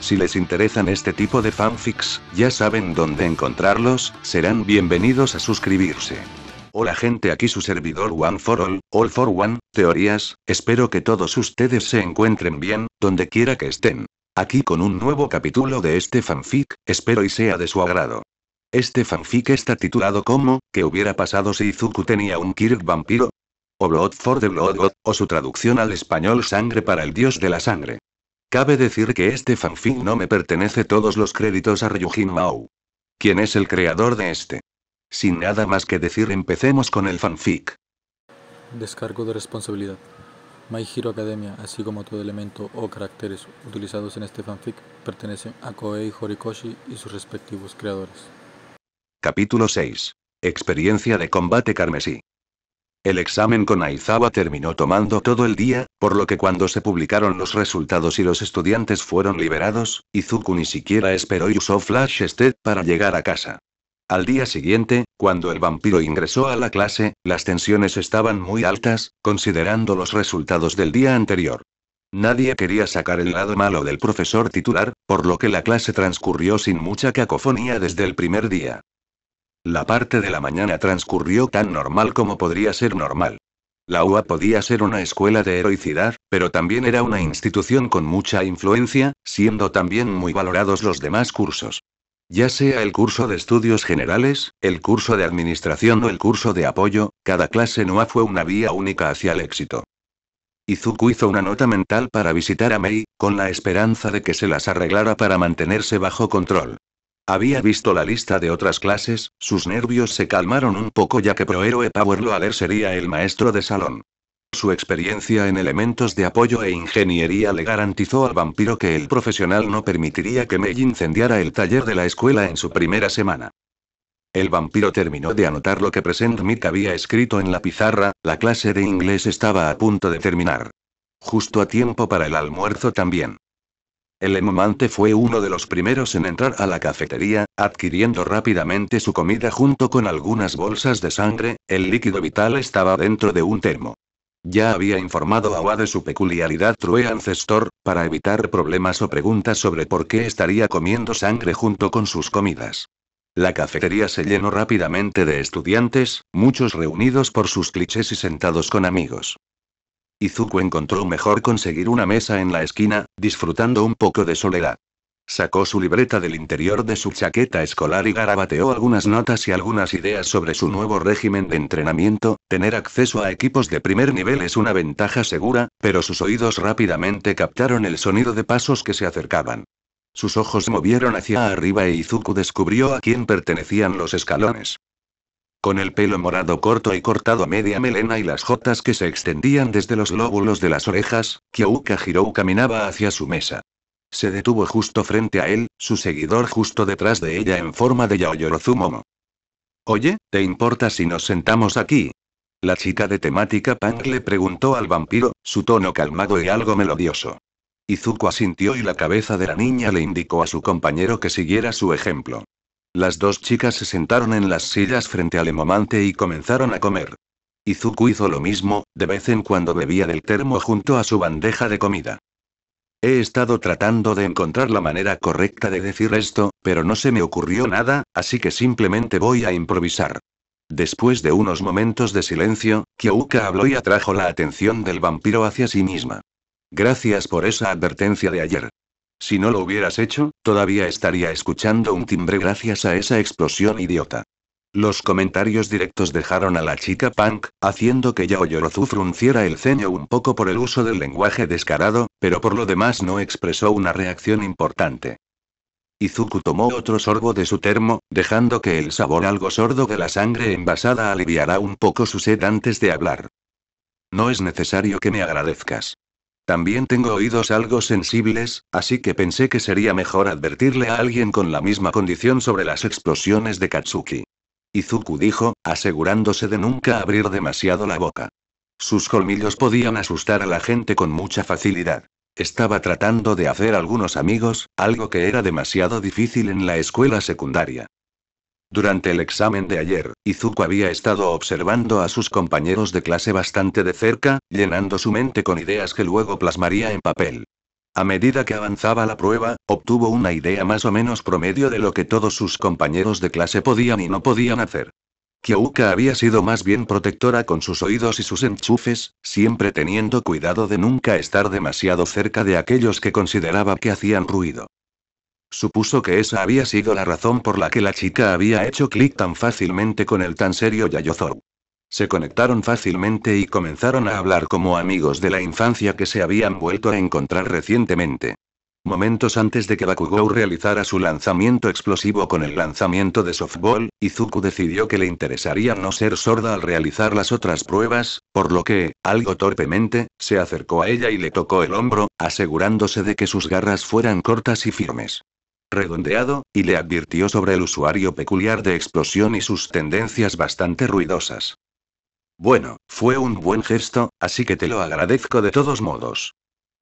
Si les interesan este tipo de fanfics, ya saben dónde encontrarlos, serán bienvenidos a suscribirse. Hola gente, aquí su servidor One for All, All for One, Teorías, espero que todos ustedes se encuentren bien, donde quiera que estén. Aquí con un nuevo capítulo de este fanfic, espero y sea de su agrado. Este fanfic está titulado como, ¿qué hubiera pasado si Izuku tenía un Kirk vampiro? O Blood for the Blood God, o su traducción al español Sangre para el Dios de la Sangre. Cabe decir que este fanfic no me pertenece todos los créditos a Ryujin Mao. ¿Quién es el creador de este? Sin nada más que decir, empecemos con el fanfic. Descargo de responsabilidad. My Hero Academia, así como todo elemento o caracteres utilizados en este fanfic, pertenecen a Koei Horikoshi y sus respectivos creadores. Capítulo 6. Experiencia de combate carmesí. El examen con Aizawa terminó tomando todo el día, por lo que cuando se publicaron los resultados y los estudiantes fueron liberados, Izuku ni siquiera esperó y usó Flash Step para llegar a casa. Al día siguiente, cuando el vampiro ingresó a la clase, las tensiones estaban muy altas, considerando los resultados del día anterior. Nadie quería sacar el lado malo del profesor titular, por lo que la clase transcurrió sin mucha cacofonía desde el primer día. La parte de la mañana transcurrió tan normal como podría ser normal. La UA podía ser una escuela de heroicidad, pero también era una institución con mucha influencia, siendo también muy valorados los demás cursos. Ya sea el curso de estudios generales, el curso de administración o el curso de apoyo, cada clase UA fue una vía única hacia el éxito. Izuku hizo una nota mental para visitar a Mei, con la esperanza de que se las arreglara para mantenerse bajo control. Había visto la lista de otras clases, sus nervios se calmaron un poco ya que Prohéroe Power Loader sería el maestro de salón. Su experiencia en elementos de apoyo e ingeniería le garantizó al vampiro que el profesional no permitiría que Mei incendiara el taller de la escuela en su primera semana. El vampiro terminó de anotar lo que Present Mick había escrito en la pizarra, la clase de inglés estaba a punto de terminar. Justo a tiempo para el almuerzo también. El hemomante fue uno de los primeros en entrar a la cafetería, adquiriendo rápidamente su comida junto con algunas bolsas de sangre, el líquido vital estaba dentro de un termo. Ya había informado a Wade de su peculiaridad true ancestor, para evitar problemas o preguntas sobre por qué estaría comiendo sangre junto con sus comidas. La cafetería se llenó rápidamente de estudiantes, muchos reunidos por sus clichés y sentados con amigos. Izuku encontró mejor conseguir una mesa en la esquina, disfrutando un poco de soledad. Sacó su libreta del interior de su chaqueta escolar y garabateó algunas notas y algunas ideas sobre su nuevo régimen de entrenamiento. Tener acceso a equipos de primer nivel es una ventaja segura, pero sus oídos rápidamente captaron el sonido de pasos que se acercaban. Sus ojos movieron hacia arriba e Izuku descubrió a quién pertenecían los escalones. Con el pelo morado corto y cortado a media melena y las jotas que se extendían desde los lóbulos de las orejas, Kyouka Hirou caminaba hacia su mesa. Se detuvo justo frente a él, su seguidor justo detrás de ella en forma de Yaoyorozumomo. Oye, ¿te importa si nos sentamos aquí? La chica de temática punk le preguntó al vampiro, su tono calmado y algo melodioso. Izuku asintió y la cabeza de la niña le indicó a su compañero que siguiera su ejemplo. Las dos chicas se sentaron en las sillas frente al emomante y comenzaron a comer. Izuku hizo lo mismo, de vez en cuando bebía del termo junto a su bandeja de comida. He estado tratando de encontrar la manera correcta de decir esto, pero no se me ocurrió nada, así que simplemente voy a improvisar. Después de unos momentos de silencio, Kyouka habló y atrajo la atención del vampiro hacia sí misma. Gracias por esa advertencia de ayer. Si no lo hubieras hecho, todavía estaría escuchando un timbre gracias a esa explosión idiota. Los comentarios directos dejaron a la chica punk, haciendo que Yao Yorozu frunciera el ceño un poco por el uso del lenguaje descarado, pero por lo demás no expresó una reacción importante. Izuku tomó otro sorbo de su termo, dejando que el sabor algo sordo de la sangre envasada aliviará un poco su sed antes de hablar. No es necesario que me agradezcas. También tengo oídos algo sensibles, así que pensé que sería mejor advertirle a alguien con la misma condición sobre las explosiones de Katsuki. Izuku dijo, asegurándose de nunca abrir demasiado la boca. Sus colmillos podían asustar a la gente con mucha facilidad. Estaba tratando de hacer algunos amigos, algo que era demasiado difícil en la escuela secundaria. Durante el examen de ayer, Izuku había estado observando a sus compañeros de clase bastante de cerca, llenando su mente con ideas que luego plasmaría en papel. A medida que avanzaba la prueba, obtuvo una idea más o menos promedio de lo que todos sus compañeros de clase podían y no podían hacer. Kyouka había sido más bien protectora con sus oídos y sus enchufes, siempre teniendo cuidado de nunca estar demasiado cerca de aquellos que consideraba que hacían ruido. Supuso que esa había sido la razón por la que la chica había hecho clic tan fácilmente con el tan serio Yayozou. Se conectaron fácilmente y comenzaron a hablar como amigos de la infancia que se habían vuelto a encontrar recientemente. Momentos antes de que Bakugou realizara su lanzamiento explosivo con el lanzamiento de softball, Izuku decidió que le interesaría no ser sorda al realizar las otras pruebas, por lo que, algo torpemente, se acercó a ella y le tocó el hombro, asegurándose de que sus garras fueran cortas y firmes redondeado, y le advirtió sobre el usuario peculiar de explosión y sus tendencias bastante ruidosas. Bueno, fue un buen gesto, así que te lo agradezco de todos modos.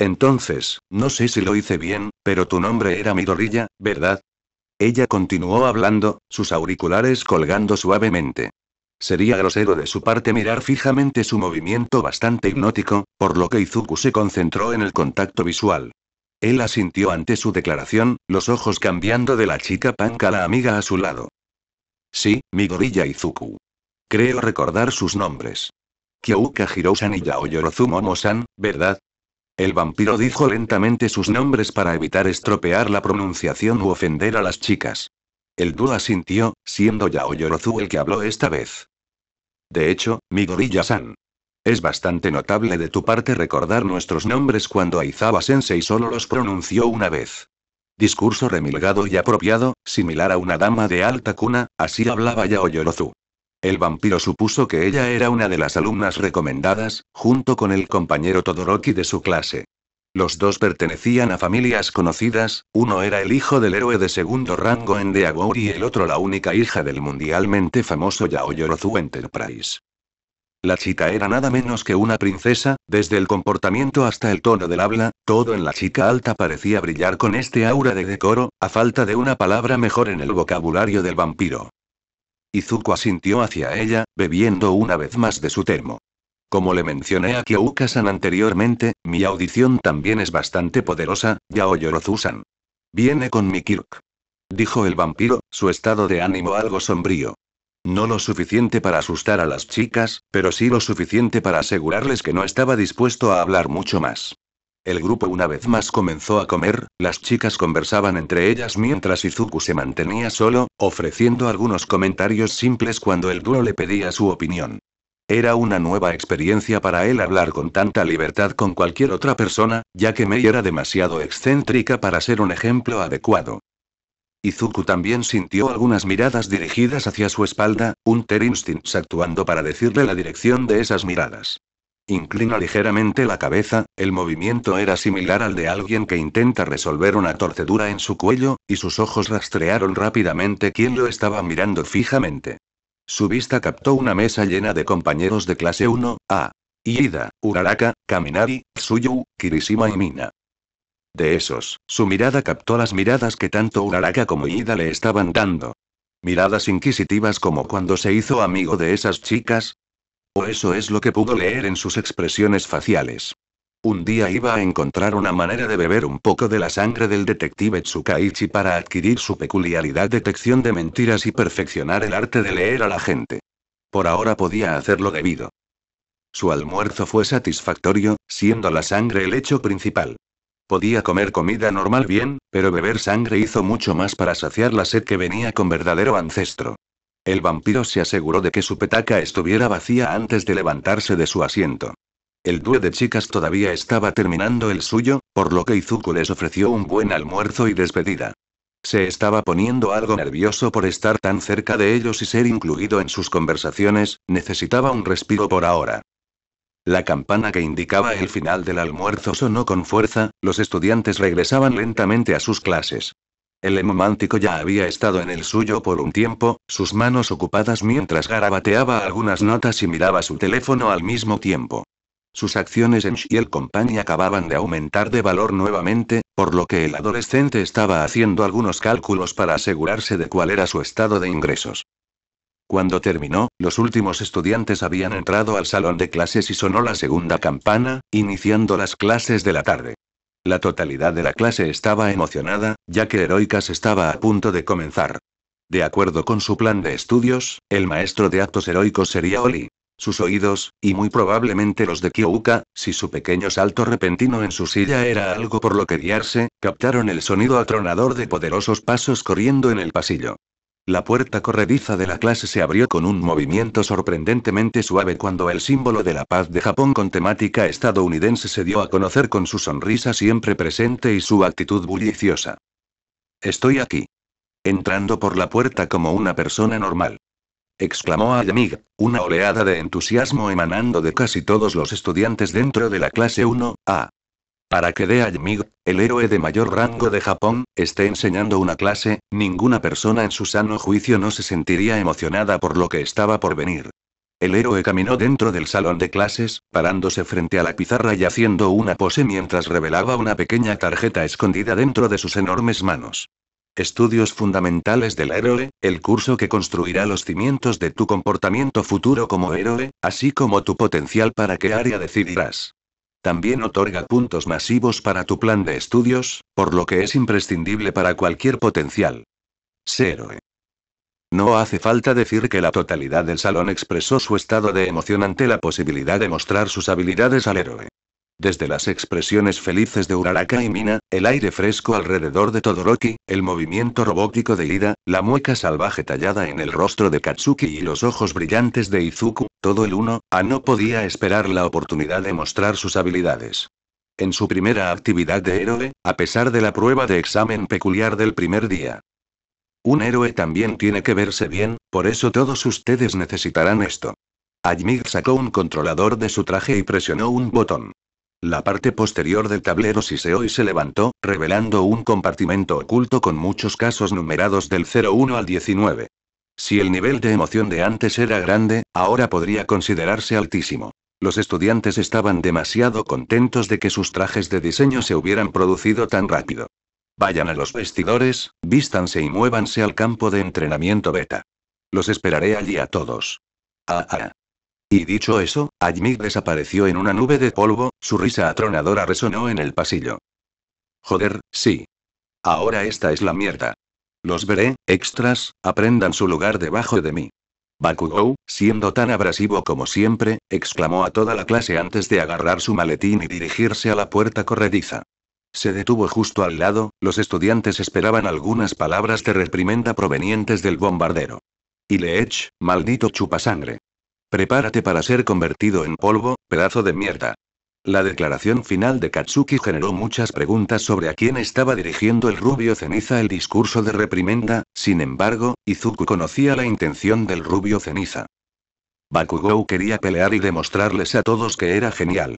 Entonces, no sé si lo hice bien, pero tu nombre era Midorilla, ¿verdad? Ella continuó hablando, sus auriculares colgando suavemente. Sería grosero de su parte mirar fijamente su movimiento bastante hipnótico, por lo que Izuku se concentró en el contacto visual. Él asintió ante su declaración, los ojos cambiando de la chica panca a la amiga a su lado. Sí, Midoriya y Creo recordar sus nombres. Kyouka Hirousan y Momo-san, ¿verdad? El vampiro dijo lentamente sus nombres para evitar estropear la pronunciación u ofender a las chicas. El dúo asintió, siendo Yaoyorozu el que habló esta vez. De hecho, Midoriya-san, es bastante notable de tu parte recordar nuestros nombres cuando Aizawa Sensei solo los pronunció una vez. Discurso remilgado y apropiado, similar a una dama de alta cuna, así hablaba Yaoyorozu. El vampiro supuso que ella era una de las alumnas recomendadas, junto con el compañero Todoroki de su clase. Los dos pertenecían a familias conocidas, uno era el hijo del héroe de segundo rango en y el otro la única hija del mundialmente famoso Yaoyorozu Enterprise. La chica era nada menos que una princesa, desde el comportamiento hasta el tono del habla, todo en la chica alta parecía brillar con este aura de decoro, a falta de una palabra mejor en el vocabulario del vampiro. Izuku asintió hacia ella, bebiendo una vez más de su termo. Como le mencioné a kyouka san anteriormente, mi audición también es bastante poderosa, ya Yaoyorozu-san. Viene con mi Kirk. Dijo el vampiro, su estado de ánimo algo sombrío. No lo suficiente para asustar a las chicas, pero sí lo suficiente para asegurarles que no estaba dispuesto a hablar mucho más. El grupo una vez más comenzó a comer, las chicas conversaban entre ellas mientras Izuku se mantenía solo, ofreciendo algunos comentarios simples cuando el dúo le pedía su opinión. Era una nueva experiencia para él hablar con tanta libertad con cualquier otra persona, ya que Mei era demasiado excéntrica para ser un ejemplo adecuado. Izuku también sintió algunas miradas dirigidas hacia su espalda, un Ter Instincts actuando para decirle la dirección de esas miradas. Inclina ligeramente la cabeza, el movimiento era similar al de alguien que intenta resolver una torcedura en su cuello, y sus ojos rastrearon rápidamente quien lo estaba mirando fijamente. Su vista captó una mesa llena de compañeros de clase 1, A. Iida, Uraraka, Kaminari, Tsuyu, Kirishima y Mina. De esos, su mirada captó las miradas que tanto Uraraka como Ida le estaban dando. Miradas inquisitivas como cuando se hizo amigo de esas chicas. O eso es lo que pudo leer en sus expresiones faciales. Un día iba a encontrar una manera de beber un poco de la sangre del detective Tsukaichi para adquirir su peculiaridad detección de mentiras y perfeccionar el arte de leer a la gente. Por ahora podía hacerlo debido. Su almuerzo fue satisfactorio, siendo la sangre el hecho principal. Podía comer comida normal bien, pero beber sangre hizo mucho más para saciar la sed que venía con verdadero ancestro. El vampiro se aseguró de que su petaca estuviera vacía antes de levantarse de su asiento. El dúo de chicas todavía estaba terminando el suyo, por lo que Izuku les ofreció un buen almuerzo y despedida. Se estaba poniendo algo nervioso por estar tan cerca de ellos y ser incluido en sus conversaciones, necesitaba un respiro por ahora. La campana que indicaba el final del almuerzo sonó con fuerza, los estudiantes regresaban lentamente a sus clases. El hemomántico ya había estado en el suyo por un tiempo, sus manos ocupadas mientras garabateaba algunas notas y miraba su teléfono al mismo tiempo. Sus acciones en Shiel Company acababan de aumentar de valor nuevamente, por lo que el adolescente estaba haciendo algunos cálculos para asegurarse de cuál era su estado de ingresos. Cuando terminó, los últimos estudiantes habían entrado al salón de clases y sonó la segunda campana, iniciando las clases de la tarde. La totalidad de la clase estaba emocionada, ya que Heroicas estaba a punto de comenzar. De acuerdo con su plan de estudios, el maestro de actos heroicos sería Oli. Sus oídos, y muy probablemente los de Kyouka, si su pequeño salto repentino en su silla era algo por lo que guiarse, captaron el sonido atronador de poderosos pasos corriendo en el pasillo. La puerta corrediza de la clase se abrió con un movimiento sorprendentemente suave cuando el símbolo de la paz de Japón con temática estadounidense se dio a conocer con su sonrisa siempre presente y su actitud bulliciosa. Estoy aquí. Entrando por la puerta como una persona normal. Exclamó Ayamig, una oleada de entusiasmo emanando de casi todos los estudiantes dentro de la clase 1A. Para que Dea Yamigo, el héroe de mayor rango de Japón, esté enseñando una clase, ninguna persona en su sano juicio no se sentiría emocionada por lo que estaba por venir. El héroe caminó dentro del salón de clases, parándose frente a la pizarra y haciendo una pose mientras revelaba una pequeña tarjeta escondida dentro de sus enormes manos. Estudios fundamentales del héroe, el curso que construirá los cimientos de tu comportamiento futuro como héroe, así como tu potencial para qué área decidirás. También otorga puntos masivos para tu plan de estudios, por lo que es imprescindible para cualquier potencial. Cero. héroe. ¿eh? No hace falta decir que la totalidad del salón expresó su estado de emoción ante la posibilidad de mostrar sus habilidades al héroe. Desde las expresiones felices de Uraraka y Mina, el aire fresco alrededor de Todoroki, el movimiento robótico de Ida, la mueca salvaje tallada en el rostro de Katsuki y los ojos brillantes de Izuku, todo el uno, A ah, no podía esperar la oportunidad de mostrar sus habilidades. En su primera actividad de héroe, a pesar de la prueba de examen peculiar del primer día. Un héroe también tiene que verse bien, por eso todos ustedes necesitarán esto. Ajmir sacó un controlador de su traje y presionó un botón. La parte posterior del tablero siseó y se levantó, revelando un compartimento oculto con muchos casos numerados del 01 al 19. Si el nivel de emoción de antes era grande, ahora podría considerarse altísimo. Los estudiantes estaban demasiado contentos de que sus trajes de diseño se hubieran producido tan rápido. Vayan a los vestidores, vístanse y muévanse al campo de entrenamiento beta. Los esperaré allí a todos. Ah, ah. Y dicho eso, Admir desapareció en una nube de polvo, su risa atronadora resonó en el pasillo. Joder, sí. Ahora esta es la mierda. Los veré, extras, aprendan su lugar debajo de mí. Bakugou, siendo tan abrasivo como siempre, exclamó a toda la clase antes de agarrar su maletín y dirigirse a la puerta corrediza. Se detuvo justo al lado, los estudiantes esperaban algunas palabras de reprimenda provenientes del bombardero. Y Leech, maldito chupasangre. Prepárate para ser convertido en polvo, pedazo de mierda. La declaración final de Katsuki generó muchas preguntas sobre a quién estaba dirigiendo el rubio ceniza el discurso de reprimenda, sin embargo, Izuku conocía la intención del rubio ceniza. Bakugou quería pelear y demostrarles a todos que era genial.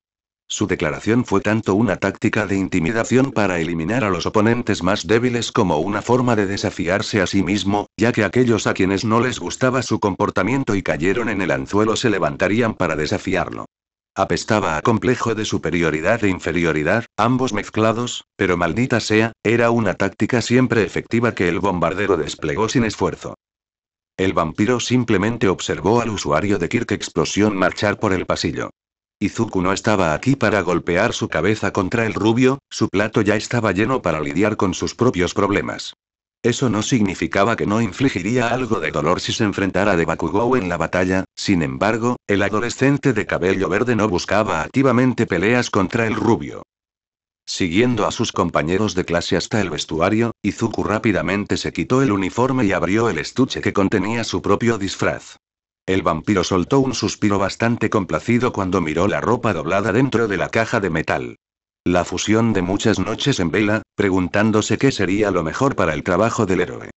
Su declaración fue tanto una táctica de intimidación para eliminar a los oponentes más débiles como una forma de desafiarse a sí mismo, ya que aquellos a quienes no les gustaba su comportamiento y cayeron en el anzuelo se levantarían para desafiarlo. Apestaba a complejo de superioridad e inferioridad, ambos mezclados, pero maldita sea, era una táctica siempre efectiva que el bombardero desplegó sin esfuerzo. El vampiro simplemente observó al usuario de Kirk Explosión marchar por el pasillo. Izuku no estaba aquí para golpear su cabeza contra el rubio, su plato ya estaba lleno para lidiar con sus propios problemas. Eso no significaba que no infligiría algo de dolor si se enfrentara de Bakugou en la batalla, sin embargo, el adolescente de cabello verde no buscaba activamente peleas contra el rubio. Siguiendo a sus compañeros de clase hasta el vestuario, Izuku rápidamente se quitó el uniforme y abrió el estuche que contenía su propio disfraz. El vampiro soltó un suspiro bastante complacido cuando miró la ropa doblada dentro de la caja de metal. La fusión de muchas noches en vela, preguntándose qué sería lo mejor para el trabajo del héroe.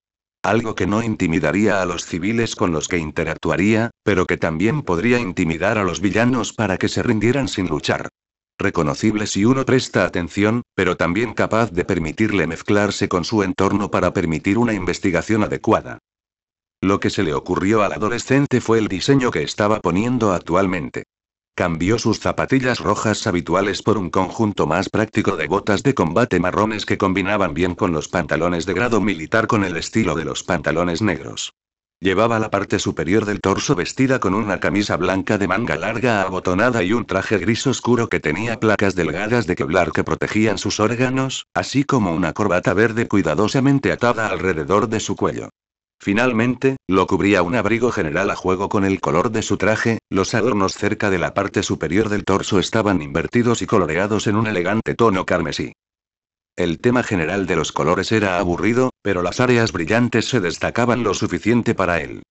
Algo que no intimidaría a los civiles con los que interactuaría, pero que también podría intimidar a los villanos para que se rindieran sin luchar. Reconocible si uno presta atención, pero también capaz de permitirle mezclarse con su entorno para permitir una investigación adecuada. Lo que se le ocurrió al adolescente fue el diseño que estaba poniendo actualmente. Cambió sus zapatillas rojas habituales por un conjunto más práctico de botas de combate marrones que combinaban bien con los pantalones de grado militar con el estilo de los pantalones negros. Llevaba la parte superior del torso vestida con una camisa blanca de manga larga abotonada y un traje gris oscuro que tenía placas delgadas de queblar que protegían sus órganos, así como una corbata verde cuidadosamente atada alrededor de su cuello. Finalmente, lo cubría un abrigo general a juego con el color de su traje, los adornos cerca de la parte superior del torso estaban invertidos y coloreados en un elegante tono carmesí. El tema general de los colores era aburrido, pero las áreas brillantes se destacaban lo suficiente para él.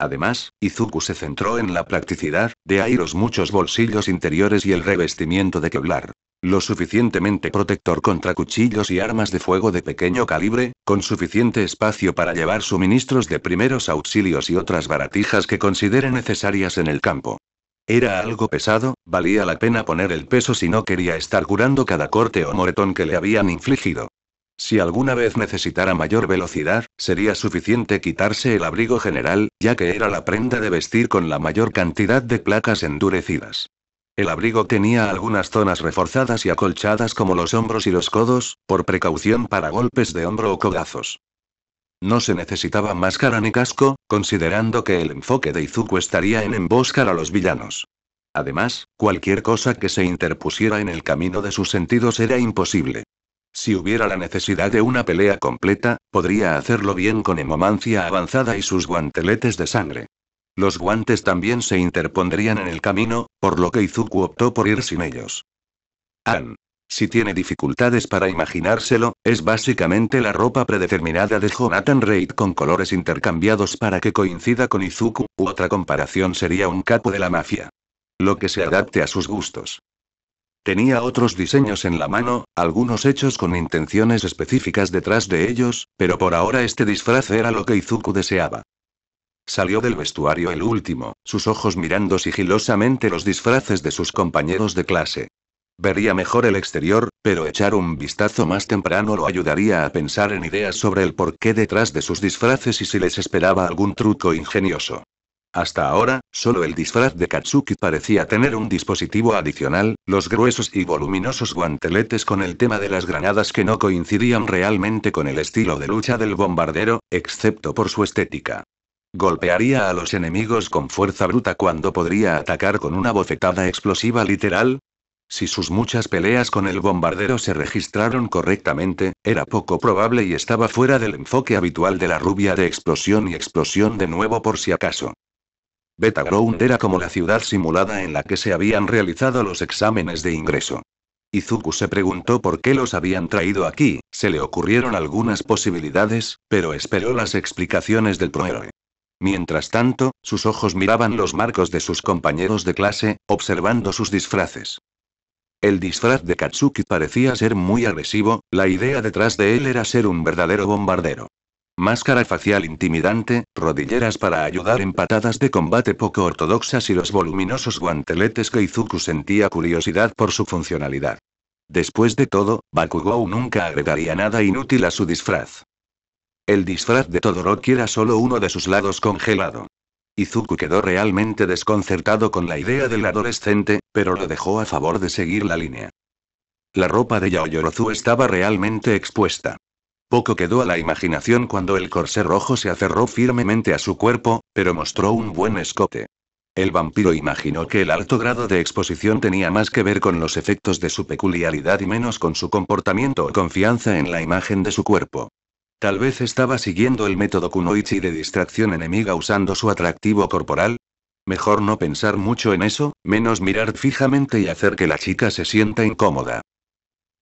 Además, Izuku se centró en la practicidad, de ahí los muchos bolsillos interiores y el revestimiento de Kevlar lo suficientemente protector contra cuchillos y armas de fuego de pequeño calibre, con suficiente espacio para llevar suministros de primeros auxilios y otras baratijas que considere necesarias en el campo. Era algo pesado, valía la pena poner el peso si no quería estar curando cada corte o moretón que le habían infligido. Si alguna vez necesitara mayor velocidad, sería suficiente quitarse el abrigo general, ya que era la prenda de vestir con la mayor cantidad de placas endurecidas. El abrigo tenía algunas zonas reforzadas y acolchadas como los hombros y los codos, por precaución para golpes de hombro o codazos. No se necesitaba máscara ni casco, considerando que el enfoque de Izuku estaría en emboscar a los villanos. Además, cualquier cosa que se interpusiera en el camino de sus sentidos era imposible. Si hubiera la necesidad de una pelea completa, podría hacerlo bien con emomancia avanzada y sus guanteletes de sangre. Los guantes también se interpondrían en el camino, por lo que Izuku optó por ir sin ellos. An. Si tiene dificultades para imaginárselo, es básicamente la ropa predeterminada de Jonathan Reid con colores intercambiados para que coincida con Izuku, u otra comparación sería un capo de la mafia. Lo que se adapte a sus gustos. Tenía otros diseños en la mano, algunos hechos con intenciones específicas detrás de ellos, pero por ahora este disfraz era lo que Izuku deseaba. Salió del vestuario el último, sus ojos mirando sigilosamente los disfraces de sus compañeros de clase. Vería mejor el exterior, pero echar un vistazo más temprano lo ayudaría a pensar en ideas sobre el porqué detrás de sus disfraces y si les esperaba algún truco ingenioso. Hasta ahora, solo el disfraz de Katsuki parecía tener un dispositivo adicional, los gruesos y voluminosos guanteletes con el tema de las granadas que no coincidían realmente con el estilo de lucha del bombardero, excepto por su estética. Golpearía a los enemigos con fuerza bruta cuando podría atacar con una bofetada explosiva literal. Si sus muchas peleas con el bombardero se registraron correctamente, era poco probable y estaba fuera del enfoque habitual de la rubia de explosión y explosión de nuevo por si acaso. Ground era como la ciudad simulada en la que se habían realizado los exámenes de ingreso. Izuku se preguntó por qué los habían traído aquí, se le ocurrieron algunas posibilidades, pero esperó las explicaciones del prohéroe. Mientras tanto, sus ojos miraban los marcos de sus compañeros de clase, observando sus disfraces. El disfraz de Katsuki parecía ser muy agresivo, la idea detrás de él era ser un verdadero bombardero. Máscara facial intimidante, rodilleras para ayudar en patadas de combate poco ortodoxas y los voluminosos guanteletes que Izuku sentía curiosidad por su funcionalidad. Después de todo, Bakugou nunca agregaría nada inútil a su disfraz. El disfraz de Todoroki era solo uno de sus lados congelado. Izuku quedó realmente desconcertado con la idea del adolescente, pero lo dejó a favor de seguir la línea. La ropa de Yaoyorozu estaba realmente expuesta. Poco quedó a la imaginación cuando el corsé rojo se aferró firmemente a su cuerpo, pero mostró un buen escote. El vampiro imaginó que el alto grado de exposición tenía más que ver con los efectos de su peculiaridad y menos con su comportamiento o confianza en la imagen de su cuerpo. Tal vez estaba siguiendo el método Kunoichi de distracción enemiga usando su atractivo corporal. Mejor no pensar mucho en eso, menos mirar fijamente y hacer que la chica se sienta incómoda.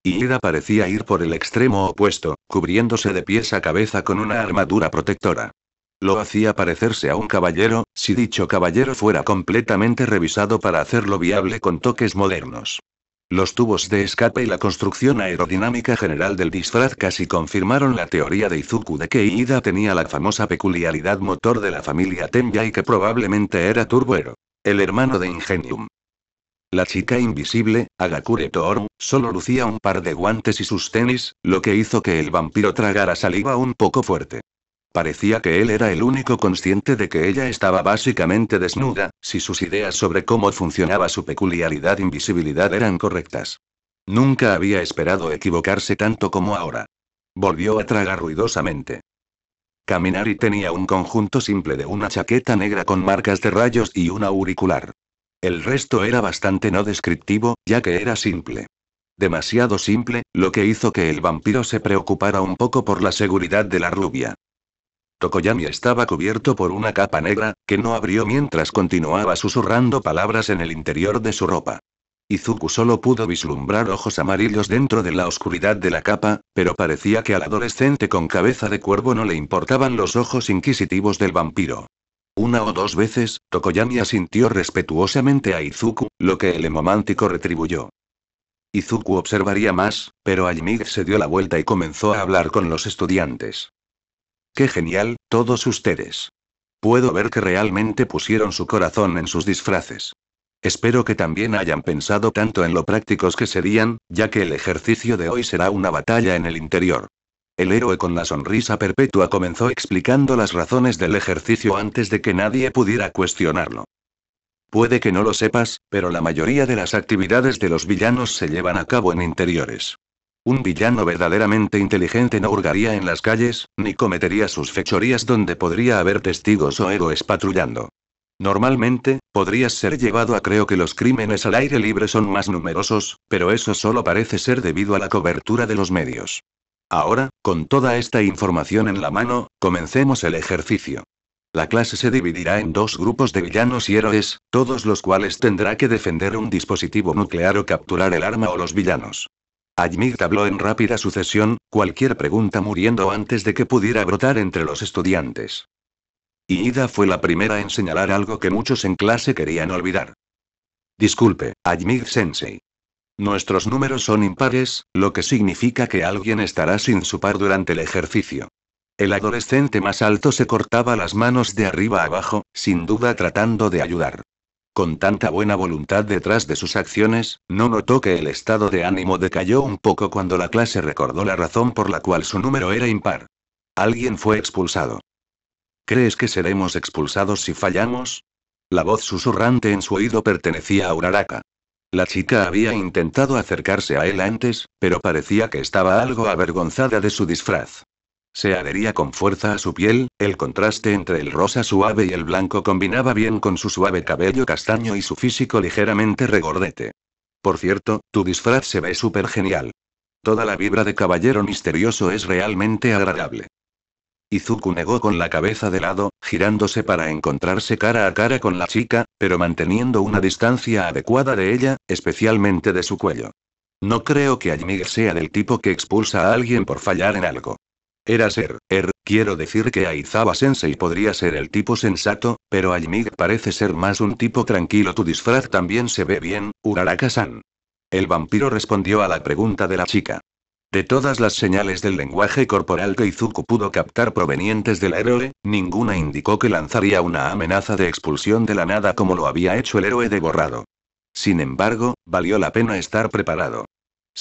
Y Ida parecía ir por el extremo opuesto, cubriéndose de pies a cabeza con una armadura protectora. Lo hacía parecerse a un caballero, si dicho caballero fuera completamente revisado para hacerlo viable con toques modernos. Los tubos de escape y la construcción aerodinámica general del disfraz casi confirmaron la teoría de Izuku de que Iida tenía la famosa peculiaridad motor de la familia Tenya y que probablemente era Turbuero. el hermano de Ingenium. La chica invisible, Agakure Toru, solo lucía un par de guantes y sus tenis, lo que hizo que el vampiro tragara saliva un poco fuerte. Parecía que él era el único consciente de que ella estaba básicamente desnuda, si sus ideas sobre cómo funcionaba su peculiaridad e invisibilidad eran correctas. Nunca había esperado equivocarse tanto como ahora. Volvió a tragar ruidosamente. Caminar y tenía un conjunto simple de una chaqueta negra con marcas de rayos y un auricular. El resto era bastante no descriptivo, ya que era simple. Demasiado simple, lo que hizo que el vampiro se preocupara un poco por la seguridad de la rubia. Tokoyami estaba cubierto por una capa negra, que no abrió mientras continuaba susurrando palabras en el interior de su ropa. Izuku solo pudo vislumbrar ojos amarillos dentro de la oscuridad de la capa, pero parecía que al adolescente con cabeza de cuervo no le importaban los ojos inquisitivos del vampiro. Una o dos veces, Tokoyami asintió respetuosamente a Izuku, lo que el hemomántico retribuyó. Izuku observaría más, pero Almid se dio la vuelta y comenzó a hablar con los estudiantes. Qué genial, todos ustedes. Puedo ver que realmente pusieron su corazón en sus disfraces. Espero que también hayan pensado tanto en lo prácticos que serían, ya que el ejercicio de hoy será una batalla en el interior. El héroe con la sonrisa perpetua comenzó explicando las razones del ejercicio antes de que nadie pudiera cuestionarlo. Puede que no lo sepas, pero la mayoría de las actividades de los villanos se llevan a cabo en interiores. Un villano verdaderamente inteligente no hurgaría en las calles, ni cometería sus fechorías donde podría haber testigos o héroes patrullando. Normalmente, podrías ser llevado a creo que los crímenes al aire libre son más numerosos, pero eso solo parece ser debido a la cobertura de los medios. Ahora, con toda esta información en la mano, comencemos el ejercicio. La clase se dividirá en dos grupos de villanos y héroes, todos los cuales tendrá que defender un dispositivo nuclear o capturar el arma o los villanos. Admir habló en rápida sucesión, cualquier pregunta muriendo antes de que pudiera brotar entre los estudiantes. Y Ida fue la primera en señalar algo que muchos en clase querían olvidar. Disculpe, Admir Sensei. Nuestros números son impares, lo que significa que alguien estará sin su par durante el ejercicio. El adolescente más alto se cortaba las manos de arriba abajo, sin duda tratando de ayudar con tanta buena voluntad detrás de sus acciones, no notó que el estado de ánimo decayó un poco cuando la clase recordó la razón por la cual su número era impar. Alguien fue expulsado. ¿Crees que seremos expulsados si fallamos? La voz susurrante en su oído pertenecía a Uraraka. La chica había intentado acercarse a él antes, pero parecía que estaba algo avergonzada de su disfraz. Se adhería con fuerza a su piel, el contraste entre el rosa suave y el blanco combinaba bien con su suave cabello castaño y su físico ligeramente regordete. Por cierto, tu disfraz se ve súper genial. Toda la vibra de caballero misterioso es realmente agradable. Izuku negó con la cabeza de lado, girándose para encontrarse cara a cara con la chica, pero manteniendo una distancia adecuada de ella, especialmente de su cuello. No creo que Ajmir sea del tipo que expulsa a alguien por fallar en algo. Era ser, er, quiero decir que Aizawa Sensei podría ser el tipo sensato, pero Aymig parece ser más un tipo tranquilo. Tu disfraz también se ve bien, Uraraka-san. El vampiro respondió a la pregunta de la chica. De todas las señales del lenguaje corporal que Izuku pudo captar provenientes del héroe, ninguna indicó que lanzaría una amenaza de expulsión de la nada como lo había hecho el héroe de borrado. Sin embargo, valió la pena estar preparado.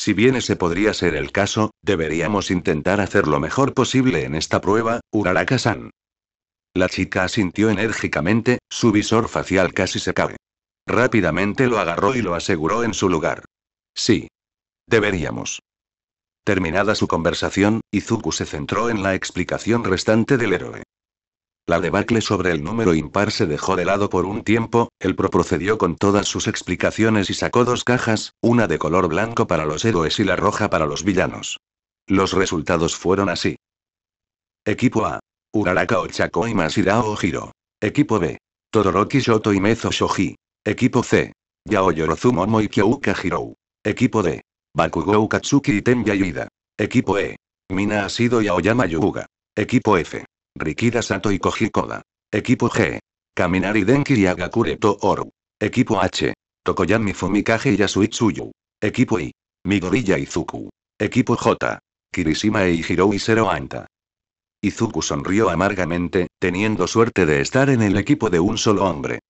Si bien ese podría ser el caso, deberíamos intentar hacer lo mejor posible en esta prueba, Uraraka-san. La chica asintió enérgicamente, su visor facial casi se cae. Rápidamente lo agarró y lo aseguró en su lugar. Sí. Deberíamos. Terminada su conversación, Izuku se centró en la explicación restante del héroe. La debacle sobre el número impar se dejó de lado por un tiempo, el pro procedió con todas sus explicaciones y sacó dos cajas, una de color blanco para los héroes y la roja para los villanos. Los resultados fueron así. Equipo A. Uraraka Ochako y Masirao Hiro. Equipo B. Todoroki Shoto y Mezo Shoji. Equipo C. Yaoyorozu Momo y Kyouka Hirou. Equipo D. Bakugou Katsuki y Tenya Yuida. Equipo E. Mina Asido y Aoyama Yuga. Equipo F. Rikida Sato y Koji Equipo G. Kaminari Denki y Agakure Oru. Equipo H. Tokoyami Fumikage y Yasuitsuyu. Equipo I. Midoriya Izuku. Equipo J. Kirishima e y Zero Anta. Izuku sonrió amargamente, teniendo suerte de estar en el equipo de un solo hombre.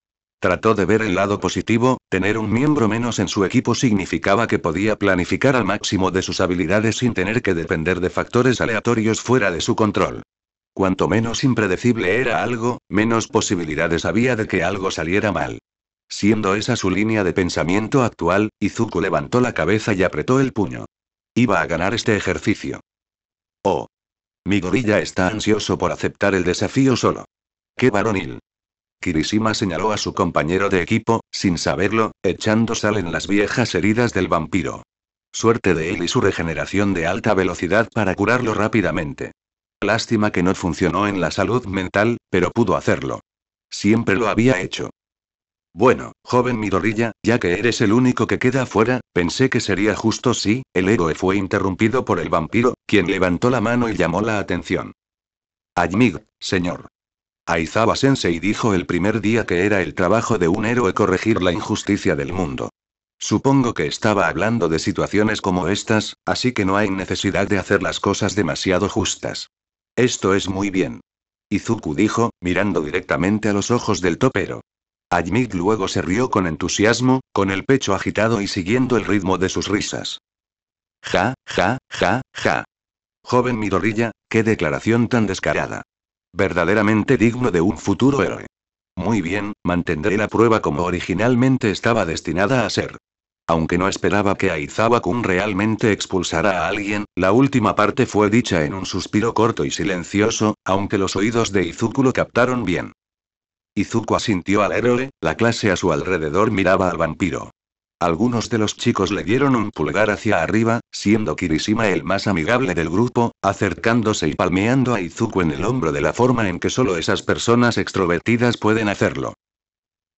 Trató de ver el lado positivo, tener un miembro menos en su equipo significaba que podía planificar al máximo de sus habilidades sin tener que depender de factores aleatorios fuera de su control. Cuanto menos impredecible era algo, menos posibilidades había de que algo saliera mal. Siendo esa su línea de pensamiento actual, Izuku levantó la cabeza y apretó el puño. Iba a ganar este ejercicio. Oh. Mi gorilla está ansioso por aceptar el desafío solo. ¡Qué varonil! Kirishima señaló a su compañero de equipo, sin saberlo, echando sal en las viejas heridas del vampiro. Suerte de él y su regeneración de alta velocidad para curarlo rápidamente. Lástima que no funcionó en la salud mental, pero pudo hacerlo. Siempre lo había hecho. Bueno, joven Midorilla, ya que eres el único que queda fuera, pensé que sería justo si, el héroe fue interrumpido por el vampiro, quien levantó la mano y llamó la atención. Ayamig, señor. Aizawa Sensei dijo el primer día que era el trabajo de un héroe corregir la injusticia del mundo. Supongo que estaba hablando de situaciones como estas, así que no hay necesidad de hacer las cosas demasiado justas. Esto es muy bien. Izuku dijo, mirando directamente a los ojos del topero. Ajmik luego se rió con entusiasmo, con el pecho agitado y siguiendo el ritmo de sus risas. Ja, ja, ja, ja. Joven Midorilla, qué declaración tan descarada. Verdaderamente digno de un futuro héroe. Muy bien, mantendré la prueba como originalmente estaba destinada a ser. Aunque no esperaba que Aizawa-kun realmente expulsara a alguien, la última parte fue dicha en un suspiro corto y silencioso, aunque los oídos de Izuku lo captaron bien. Izuku asintió al héroe, la clase a su alrededor miraba al vampiro. Algunos de los chicos le dieron un pulgar hacia arriba, siendo Kirishima el más amigable del grupo, acercándose y palmeando a Izuku en el hombro de la forma en que solo esas personas extrovertidas pueden hacerlo.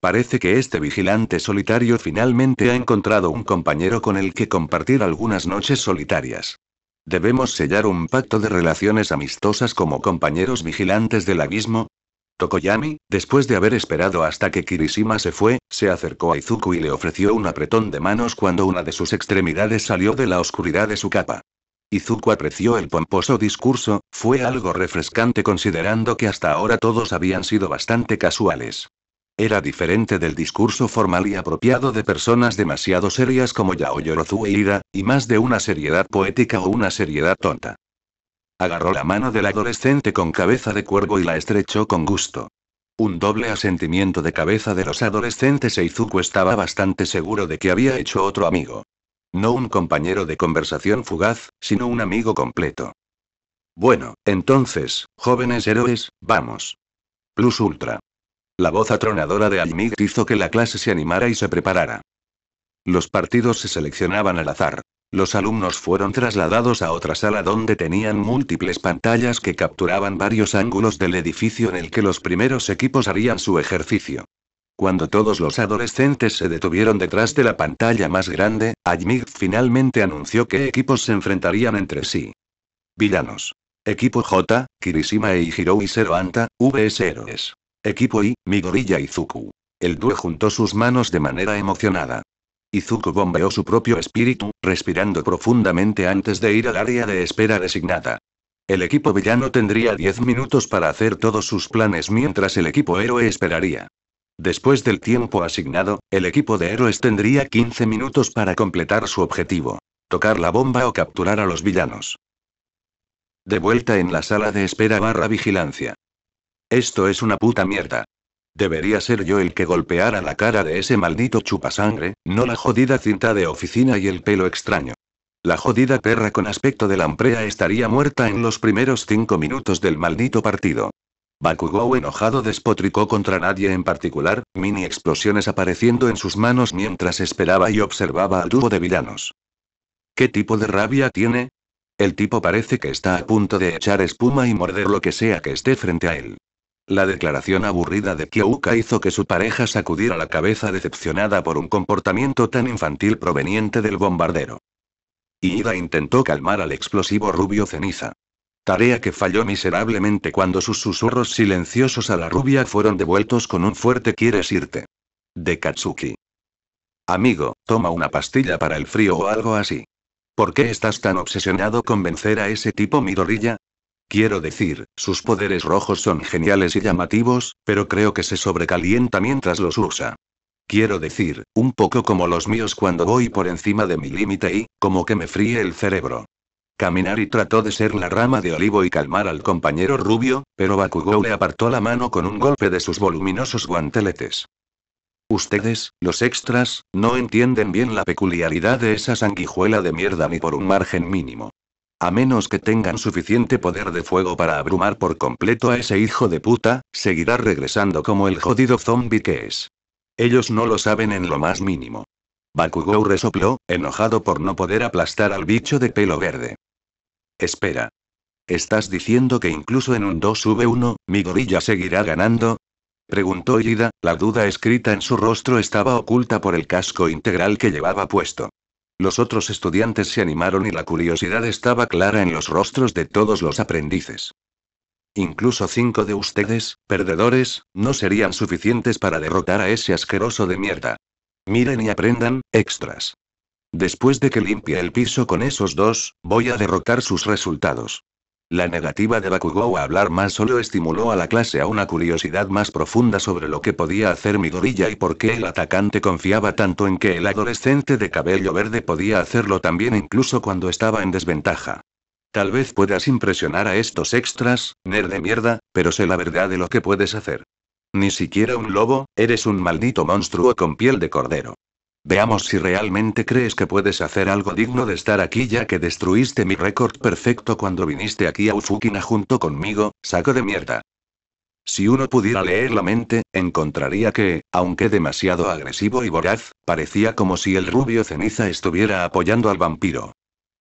Parece que este vigilante solitario finalmente ha encontrado un compañero con el que compartir algunas noches solitarias. ¿Debemos sellar un pacto de relaciones amistosas como compañeros vigilantes del abismo? Tokoyami, después de haber esperado hasta que Kirishima se fue, se acercó a Izuku y le ofreció un apretón de manos cuando una de sus extremidades salió de la oscuridad de su capa. Izuku apreció el pomposo discurso, fue algo refrescante considerando que hasta ahora todos habían sido bastante casuales. Era diferente del discurso formal y apropiado de personas demasiado serias como e Ira, y más de una seriedad poética o una seriedad tonta. Agarró la mano del adolescente con cabeza de cuervo y la estrechó con gusto. Un doble asentimiento de cabeza de los adolescentes e Izuku estaba bastante seguro de que había hecho otro amigo. No un compañero de conversación fugaz, sino un amigo completo. Bueno, entonces, jóvenes héroes, vamos. Plus Ultra. La voz atronadora de Almig hizo que la clase se animara y se preparara. Los partidos se seleccionaban al azar. Los alumnos fueron trasladados a otra sala donde tenían múltiples pantallas que capturaban varios ángulos del edificio en el que los primeros equipos harían su ejercicio. Cuando todos los adolescentes se detuvieron detrás de la pantalla más grande, Almig finalmente anunció que equipos se enfrentarían entre sí. Villanos. Equipo J, Kirishima e Hiroi Cero Anta, VS Héroes. Equipo y, Migorilla Izuku. El dúo juntó sus manos de manera emocionada. Izuku bombeó su propio espíritu, respirando profundamente antes de ir al área de espera designada. El equipo villano tendría 10 minutos para hacer todos sus planes mientras el equipo héroe esperaría. Después del tiempo asignado, el equipo de héroes tendría 15 minutos para completar su objetivo, tocar la bomba o capturar a los villanos. De vuelta en la sala de espera barra vigilancia. Esto es una puta mierda. Debería ser yo el que golpeara la cara de ese maldito chupasangre, no la jodida cinta de oficina y el pelo extraño. La jodida perra con aspecto de lamprea estaría muerta en los primeros cinco minutos del maldito partido. Bakugou enojado despotricó contra nadie en particular, mini explosiones apareciendo en sus manos mientras esperaba y observaba al dúo de villanos. ¿Qué tipo de rabia tiene? El tipo parece que está a punto de echar espuma y morder lo que sea que esté frente a él. La declaración aburrida de Kyouka hizo que su pareja sacudiera la cabeza decepcionada por un comportamiento tan infantil proveniente del bombardero. Iida intentó calmar al explosivo rubio ceniza. Tarea que falló miserablemente cuando sus susurros silenciosos a la rubia fueron devueltos con un fuerte quieres irte. De Katsuki. Amigo, toma una pastilla para el frío o algo así. ¿Por qué estás tan obsesionado con vencer a ese tipo Midorilla? Quiero decir, sus poderes rojos son geniales y llamativos, pero creo que se sobrecalienta mientras los usa. Quiero decir, un poco como los míos cuando voy por encima de mi límite y, como que me fríe el cerebro. y trató de ser la rama de olivo y calmar al compañero rubio, pero Bakugou le apartó la mano con un golpe de sus voluminosos guanteletes. Ustedes, los extras, no entienden bien la peculiaridad de esa sanguijuela de mierda ni por un margen mínimo. A menos que tengan suficiente poder de fuego para abrumar por completo a ese hijo de puta, seguirá regresando como el jodido zombie que es. Ellos no lo saben en lo más mínimo. Bakugou resopló, enojado por no poder aplastar al bicho de pelo verde. Espera. ¿Estás diciendo que incluso en un 2v1, mi gorilla seguirá ganando? Preguntó Irida, la duda escrita en su rostro estaba oculta por el casco integral que llevaba puesto. Los otros estudiantes se animaron y la curiosidad estaba clara en los rostros de todos los aprendices. Incluso cinco de ustedes, perdedores, no serían suficientes para derrotar a ese asqueroso de mierda. Miren y aprendan, extras. Después de que limpie el piso con esos dos, voy a derrotar sus resultados. La negativa de Bakugo a hablar más solo estimuló a la clase a una curiosidad más profunda sobre lo que podía hacer Midorilla y por qué el atacante confiaba tanto en que el adolescente de cabello verde podía hacerlo también incluso cuando estaba en desventaja. Tal vez puedas impresionar a estos extras, nerd de mierda, pero sé la verdad de lo que puedes hacer. Ni siquiera un lobo, eres un maldito monstruo con piel de cordero. Veamos si realmente crees que puedes hacer algo digno de estar aquí ya que destruiste mi récord perfecto cuando viniste aquí a Ufukina junto conmigo, saco de mierda. Si uno pudiera leer la mente, encontraría que, aunque demasiado agresivo y voraz, parecía como si el rubio ceniza estuviera apoyando al vampiro.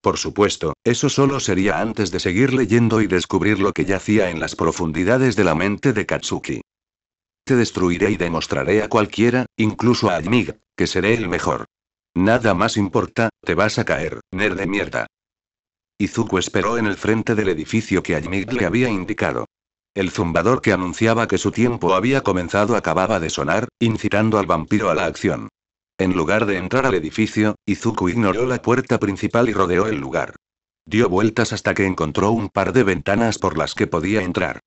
Por supuesto, eso solo sería antes de seguir leyendo y descubrir lo que yacía en las profundidades de la mente de Katsuki destruiré y demostraré a cualquiera, incluso a Admig, que seré el mejor. Nada más importa, te vas a caer, nerd de mierda. Izuku esperó en el frente del edificio que Admig le había indicado. El zumbador que anunciaba que su tiempo había comenzado acababa de sonar, incitando al vampiro a la acción. En lugar de entrar al edificio, Izuku ignoró la puerta principal y rodeó el lugar. Dio vueltas hasta que encontró un par de ventanas por las que podía entrar.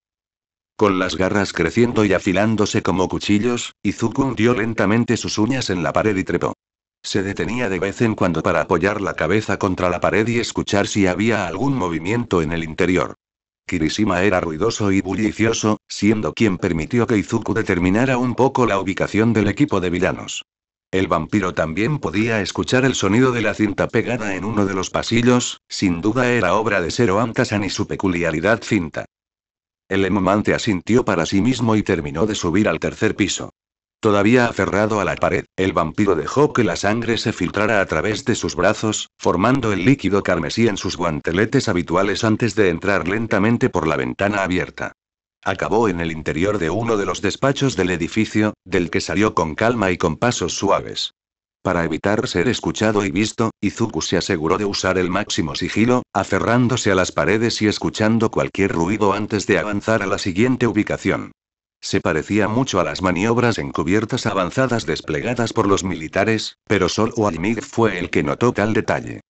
Con las garras creciendo y afilándose como cuchillos, Izuku hundió lentamente sus uñas en la pared y trepó. Se detenía de vez en cuando para apoyar la cabeza contra la pared y escuchar si había algún movimiento en el interior. Kirishima era ruidoso y bullicioso, siendo quien permitió que Izuku determinara un poco la ubicación del equipo de villanos. El vampiro también podía escuchar el sonido de la cinta pegada en uno de los pasillos, sin duda era obra de Zero Antasan y su peculiaridad cinta. El emomante asintió para sí mismo y terminó de subir al tercer piso. Todavía aferrado a la pared, el vampiro dejó que la sangre se filtrara a través de sus brazos, formando el líquido carmesí en sus guanteletes habituales antes de entrar lentamente por la ventana abierta. Acabó en el interior de uno de los despachos del edificio, del que salió con calma y con pasos suaves. Para evitar ser escuchado y visto, Izuku se aseguró de usar el máximo sigilo, aferrándose a las paredes y escuchando cualquier ruido antes de avanzar a la siguiente ubicación. Se parecía mucho a las maniobras encubiertas avanzadas desplegadas por los militares, pero solo Almir fue el que notó tal detalle.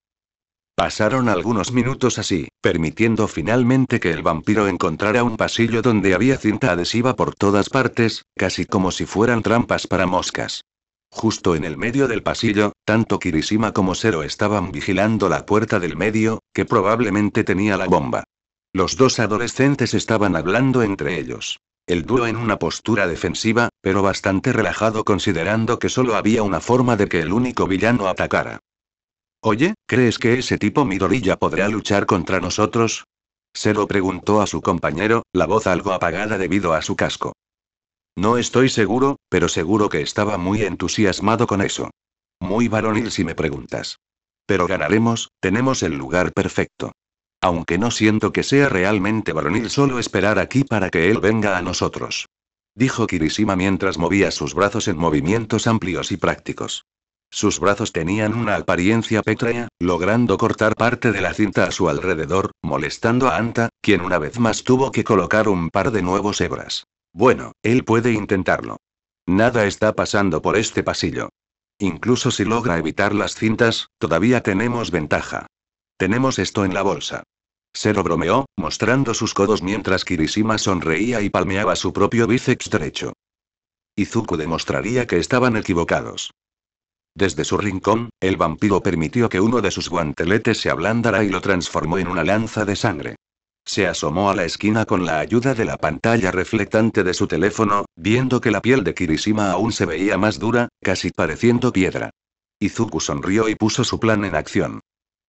Pasaron algunos minutos así, permitiendo finalmente que el vampiro encontrara un pasillo donde había cinta adhesiva por todas partes, casi como si fueran trampas para moscas. Justo en el medio del pasillo, tanto Kirishima como Zero estaban vigilando la puerta del medio, que probablemente tenía la bomba. Los dos adolescentes estaban hablando entre ellos. El dúo en una postura defensiva, pero bastante relajado considerando que solo había una forma de que el único villano atacara. Oye, ¿crees que ese tipo Midorilla podrá luchar contra nosotros? Zero preguntó a su compañero, la voz algo apagada debido a su casco. No estoy seguro, pero seguro que estaba muy entusiasmado con eso. Muy varonil si me preguntas. Pero ganaremos, tenemos el lugar perfecto. Aunque no siento que sea realmente varonil solo esperar aquí para que él venga a nosotros. Dijo Kirishima mientras movía sus brazos en movimientos amplios y prácticos. Sus brazos tenían una apariencia pétrea, logrando cortar parte de la cinta a su alrededor, molestando a Anta, quien una vez más tuvo que colocar un par de nuevos hebras. Bueno, él puede intentarlo. Nada está pasando por este pasillo. Incluso si logra evitar las cintas, todavía tenemos ventaja. Tenemos esto en la bolsa. lo bromeó, mostrando sus codos mientras Kirishima sonreía y palmeaba su propio bíceps derecho. Izuku demostraría que estaban equivocados. Desde su rincón, el vampiro permitió que uno de sus guanteletes se ablandara y lo transformó en una lanza de sangre. Se asomó a la esquina con la ayuda de la pantalla reflectante de su teléfono, viendo que la piel de Kirishima aún se veía más dura, casi pareciendo piedra. Izuku sonrió y puso su plan en acción.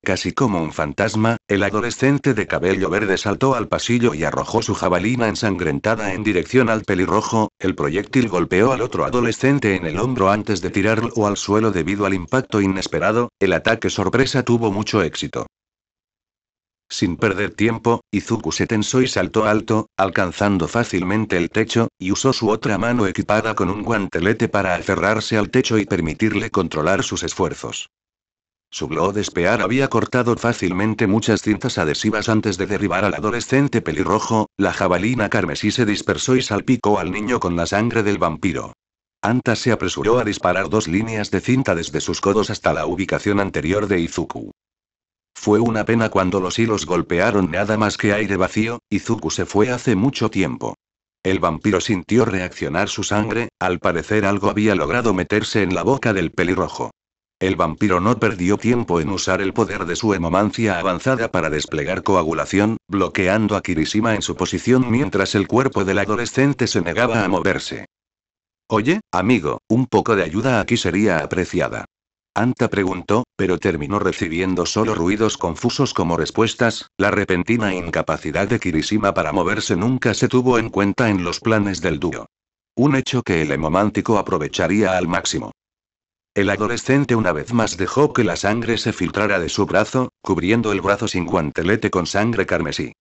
Casi como un fantasma, el adolescente de cabello verde saltó al pasillo y arrojó su jabalina ensangrentada en dirección al pelirrojo, el proyectil golpeó al otro adolescente en el hombro antes de tirarlo al suelo debido al impacto inesperado, el ataque sorpresa tuvo mucho éxito. Sin perder tiempo, Izuku se tensó y saltó alto, alcanzando fácilmente el techo, y usó su otra mano equipada con un guantelete para aferrarse al techo y permitirle controlar sus esfuerzos. Su glow de espear había cortado fácilmente muchas cintas adhesivas antes de derribar al adolescente pelirrojo, la jabalina carmesí se dispersó y salpicó al niño con la sangre del vampiro. Anta se apresuró a disparar dos líneas de cinta desde sus codos hasta la ubicación anterior de Izuku. Fue una pena cuando los hilos golpearon nada más que aire vacío, y se fue hace mucho tiempo. El vampiro sintió reaccionar su sangre, al parecer algo había logrado meterse en la boca del pelirrojo. El vampiro no perdió tiempo en usar el poder de su hemomancia avanzada para desplegar coagulación, bloqueando a Kirishima en su posición mientras el cuerpo del adolescente se negaba a moverse. Oye, amigo, un poco de ayuda aquí sería apreciada. Anta preguntó, pero terminó recibiendo solo ruidos confusos como respuestas. La repentina incapacidad de Kirishima para moverse nunca se tuvo en cuenta en los planes del dúo. Un hecho que el hemomántico aprovecharía al máximo. El adolescente una vez más dejó que la sangre se filtrara de su brazo, cubriendo el brazo sin guantelete con sangre carmesí.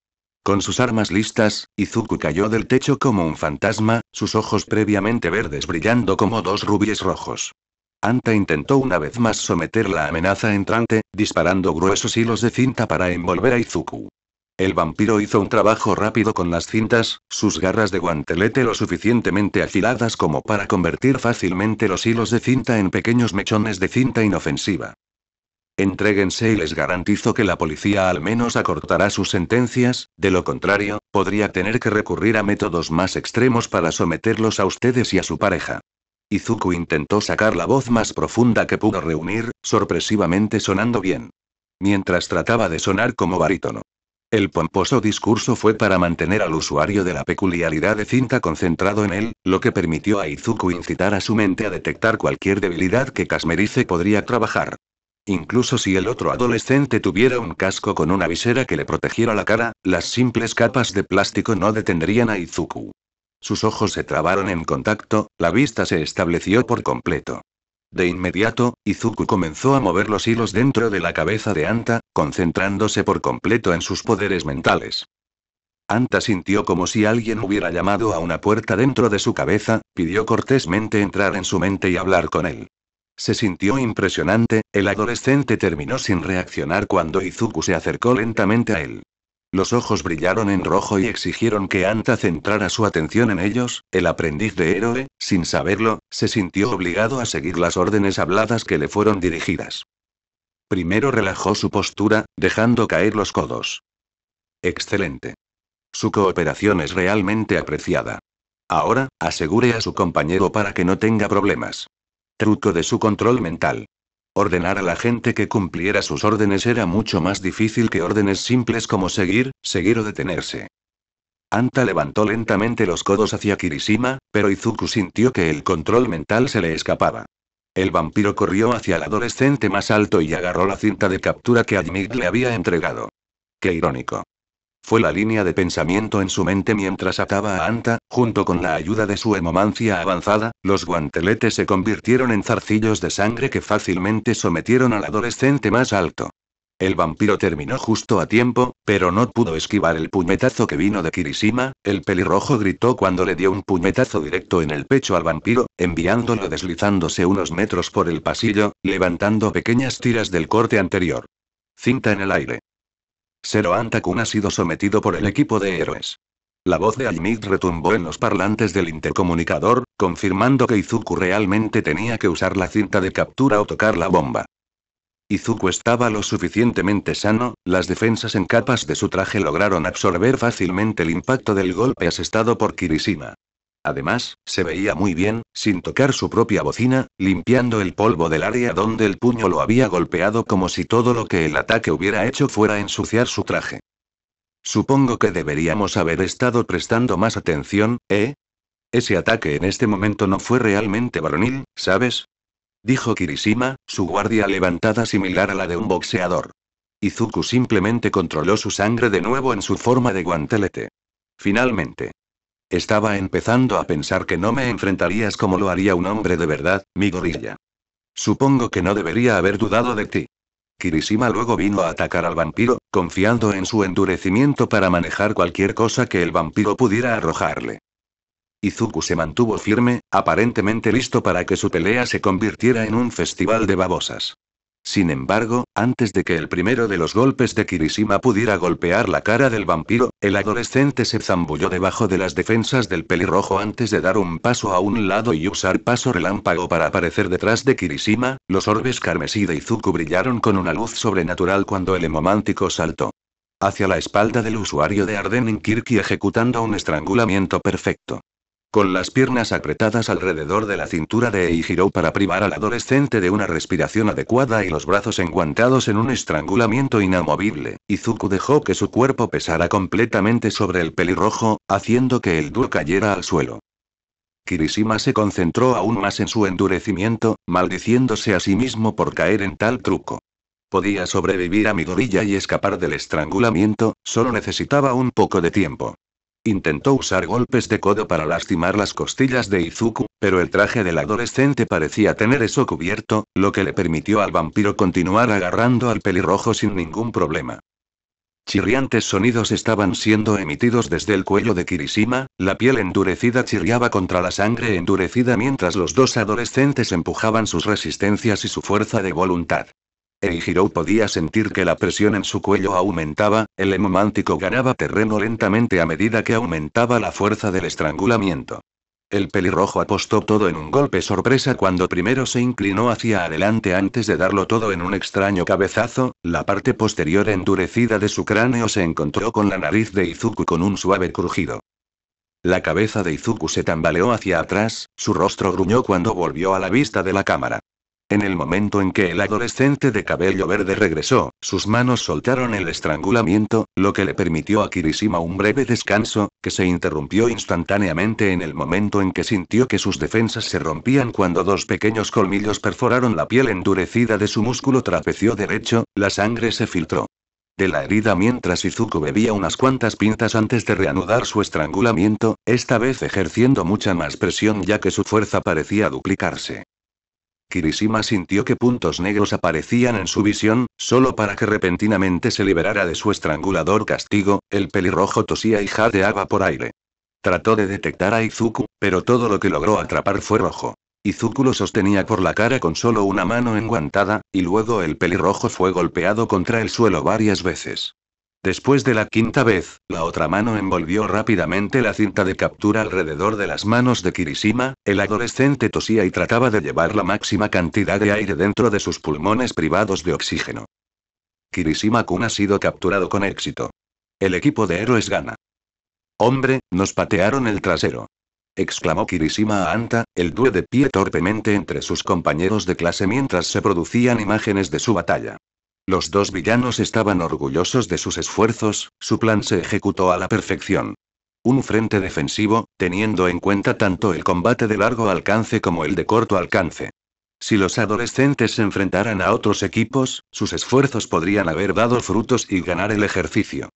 Con sus armas listas, Izuku cayó del techo como un fantasma, sus ojos previamente verdes brillando como dos rubíes rojos. Anta intentó una vez más someter la amenaza entrante, disparando gruesos hilos de cinta para envolver a Izuku. El vampiro hizo un trabajo rápido con las cintas, sus garras de guantelete lo suficientemente afiladas como para convertir fácilmente los hilos de cinta en pequeños mechones de cinta inofensiva. Entréguense y les garantizo que la policía al menos acortará sus sentencias, de lo contrario, podría tener que recurrir a métodos más extremos para someterlos a ustedes y a su pareja. Izuku intentó sacar la voz más profunda que pudo reunir, sorpresivamente sonando bien. Mientras trataba de sonar como barítono. El pomposo discurso fue para mantener al usuario de la peculiaridad de cinta concentrado en él, lo que permitió a Izuku incitar a su mente a detectar cualquier debilidad que Casmerice podría trabajar. Incluso si el otro adolescente tuviera un casco con una visera que le protegiera la cara, las simples capas de plástico no detendrían a Izuku. Sus ojos se trabaron en contacto, la vista se estableció por completo. De inmediato, Izuku comenzó a mover los hilos dentro de la cabeza de Anta, concentrándose por completo en sus poderes mentales. Anta sintió como si alguien hubiera llamado a una puerta dentro de su cabeza, pidió cortésmente entrar en su mente y hablar con él. Se sintió impresionante, el adolescente terminó sin reaccionar cuando Izuku se acercó lentamente a él. Los ojos brillaron en rojo y exigieron que Anta centrara su atención en ellos. El aprendiz de héroe, sin saberlo, se sintió obligado a seguir las órdenes habladas que le fueron dirigidas. Primero relajó su postura, dejando caer los codos. Excelente. Su cooperación es realmente apreciada. Ahora, asegure a su compañero para que no tenga problemas. Truco de su control mental. Ordenar a la gente que cumpliera sus órdenes era mucho más difícil que órdenes simples como seguir, seguir o detenerse. Anta levantó lentamente los codos hacia Kirishima, pero Izuku sintió que el control mental se le escapaba. El vampiro corrió hacia el adolescente más alto y agarró la cinta de captura que Admit le había entregado. Qué irónico. Fue la línea de pensamiento en su mente mientras ataba a Anta, junto con la ayuda de su hemomancia avanzada, los guanteletes se convirtieron en zarcillos de sangre que fácilmente sometieron al adolescente más alto. El vampiro terminó justo a tiempo, pero no pudo esquivar el puñetazo que vino de Kirishima, el pelirrojo gritó cuando le dio un puñetazo directo en el pecho al vampiro, enviándolo deslizándose unos metros por el pasillo, levantando pequeñas tiras del corte anterior. Cinta en el aire. Zero Antakun ha sido sometido por el equipo de héroes. La voz de Almid retumbó en los parlantes del intercomunicador, confirmando que Izuku realmente tenía que usar la cinta de captura o tocar la bomba. Izuku estaba lo suficientemente sano, las defensas en capas de su traje lograron absorber fácilmente el impacto del golpe asestado por Kirishima. Además, se veía muy bien, sin tocar su propia bocina, limpiando el polvo del área donde el puño lo había golpeado como si todo lo que el ataque hubiera hecho fuera ensuciar su traje. Supongo que deberíamos haber estado prestando más atención, ¿eh? Ese ataque en este momento no fue realmente varonil, ¿sabes? Dijo Kirishima, su guardia levantada similar a la de un boxeador. Izuku simplemente controló su sangre de nuevo en su forma de guantelete. Finalmente. Estaba empezando a pensar que no me enfrentarías como lo haría un hombre de verdad, mi gorilla. Supongo que no debería haber dudado de ti. Kirishima luego vino a atacar al vampiro, confiando en su endurecimiento para manejar cualquier cosa que el vampiro pudiera arrojarle. Izuku se mantuvo firme, aparentemente listo para que su pelea se convirtiera en un festival de babosas. Sin embargo, antes de que el primero de los golpes de Kirishima pudiera golpear la cara del vampiro, el adolescente se zambulló debajo de las defensas del pelirrojo antes de dar un paso a un lado y usar paso relámpago para aparecer detrás de Kirishima. Los orbes carmesí de Izuku brillaron con una luz sobrenatural cuando el hemomántico saltó hacia la espalda del usuario de Arden Kirki ejecutando un estrangulamiento perfecto. Con las piernas apretadas alrededor de la cintura de Eijiro para privar al adolescente de una respiración adecuada y los brazos enguantados en un estrangulamiento inamovible, Izuku dejó que su cuerpo pesara completamente sobre el pelirrojo, haciendo que el duro cayera al suelo. Kirishima se concentró aún más en su endurecimiento, maldiciéndose a sí mismo por caer en tal truco. Podía sobrevivir a gorilla y escapar del estrangulamiento, solo necesitaba un poco de tiempo. Intentó usar golpes de codo para lastimar las costillas de Izuku, pero el traje del adolescente parecía tener eso cubierto, lo que le permitió al vampiro continuar agarrando al pelirrojo sin ningún problema. Chirriantes sonidos estaban siendo emitidos desde el cuello de Kirishima, la piel endurecida chirriaba contra la sangre endurecida mientras los dos adolescentes empujaban sus resistencias y su fuerza de voluntad. Eijiro podía sentir que la presión en su cuello aumentaba, el hemomántico ganaba terreno lentamente a medida que aumentaba la fuerza del estrangulamiento. El pelirrojo apostó todo en un golpe sorpresa cuando primero se inclinó hacia adelante antes de darlo todo en un extraño cabezazo, la parte posterior endurecida de su cráneo se encontró con la nariz de Izuku con un suave crujido. La cabeza de Izuku se tambaleó hacia atrás, su rostro gruñó cuando volvió a la vista de la cámara. En el momento en que el adolescente de cabello verde regresó, sus manos soltaron el estrangulamiento, lo que le permitió a Kirishima un breve descanso, que se interrumpió instantáneamente en el momento en que sintió que sus defensas se rompían cuando dos pequeños colmillos perforaron la piel endurecida de su músculo trapecio derecho, la sangre se filtró de la herida mientras Izuku bebía unas cuantas pintas antes de reanudar su estrangulamiento, esta vez ejerciendo mucha más presión ya que su fuerza parecía duplicarse. Kirishima sintió que puntos negros aparecían en su visión, solo para que repentinamente se liberara de su estrangulador castigo, el pelirrojo tosía y jadeaba por aire. Trató de detectar a Izuku, pero todo lo que logró atrapar fue rojo. Izuku lo sostenía por la cara con solo una mano enguantada, y luego el pelirrojo fue golpeado contra el suelo varias veces. Después de la quinta vez, la otra mano envolvió rápidamente la cinta de captura alrededor de las manos de Kirishima, el adolescente tosía y trataba de llevar la máxima cantidad de aire dentro de sus pulmones privados de oxígeno. Kirishima Kun ha sido capturado con éxito. El equipo de héroes gana. Hombre, nos patearon el trasero. Exclamó Kirishima a Anta, el due de pie torpemente entre sus compañeros de clase mientras se producían imágenes de su batalla. Los dos villanos estaban orgullosos de sus esfuerzos, su plan se ejecutó a la perfección. Un frente defensivo, teniendo en cuenta tanto el combate de largo alcance como el de corto alcance. Si los adolescentes se enfrentaran a otros equipos, sus esfuerzos podrían haber dado frutos y ganar el ejercicio.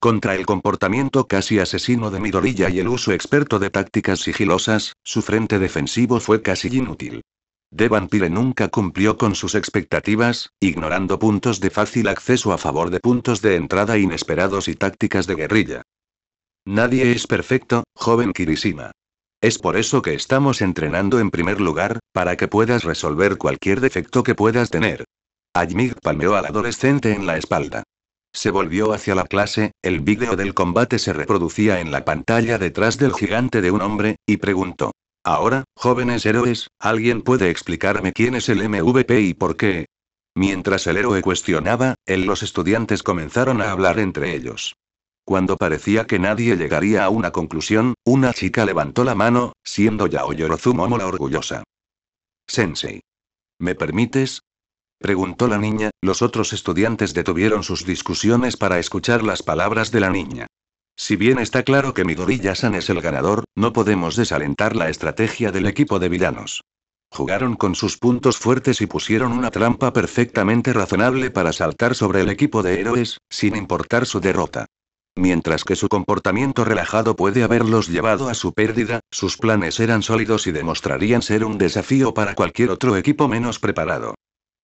Contra el comportamiento casi asesino de Midorilla y el uso experto de tácticas sigilosas, su frente defensivo fue casi inútil. Devan nunca cumplió con sus expectativas, ignorando puntos de fácil acceso a favor de puntos de entrada inesperados y tácticas de guerrilla. Nadie es perfecto, joven Kirishima. Es por eso que estamos entrenando en primer lugar, para que puedas resolver cualquier defecto que puedas tener. Ajmig palmeó al adolescente en la espalda. Se volvió hacia la clase, el vídeo del combate se reproducía en la pantalla detrás del gigante de un hombre, y preguntó. Ahora, jóvenes héroes, ¿alguien puede explicarme quién es el MVP y por qué? Mientras el héroe cuestionaba, él los estudiantes comenzaron a hablar entre ellos. Cuando parecía que nadie llegaría a una conclusión, una chica levantó la mano, siendo ya Momo la orgullosa. Sensei. ¿Me permites? Preguntó la niña, los otros estudiantes detuvieron sus discusiones para escuchar las palabras de la niña. Si bien está claro que Midori san es el ganador, no podemos desalentar la estrategia del equipo de villanos. Jugaron con sus puntos fuertes y pusieron una trampa perfectamente razonable para saltar sobre el equipo de héroes, sin importar su derrota. Mientras que su comportamiento relajado puede haberlos llevado a su pérdida, sus planes eran sólidos y demostrarían ser un desafío para cualquier otro equipo menos preparado.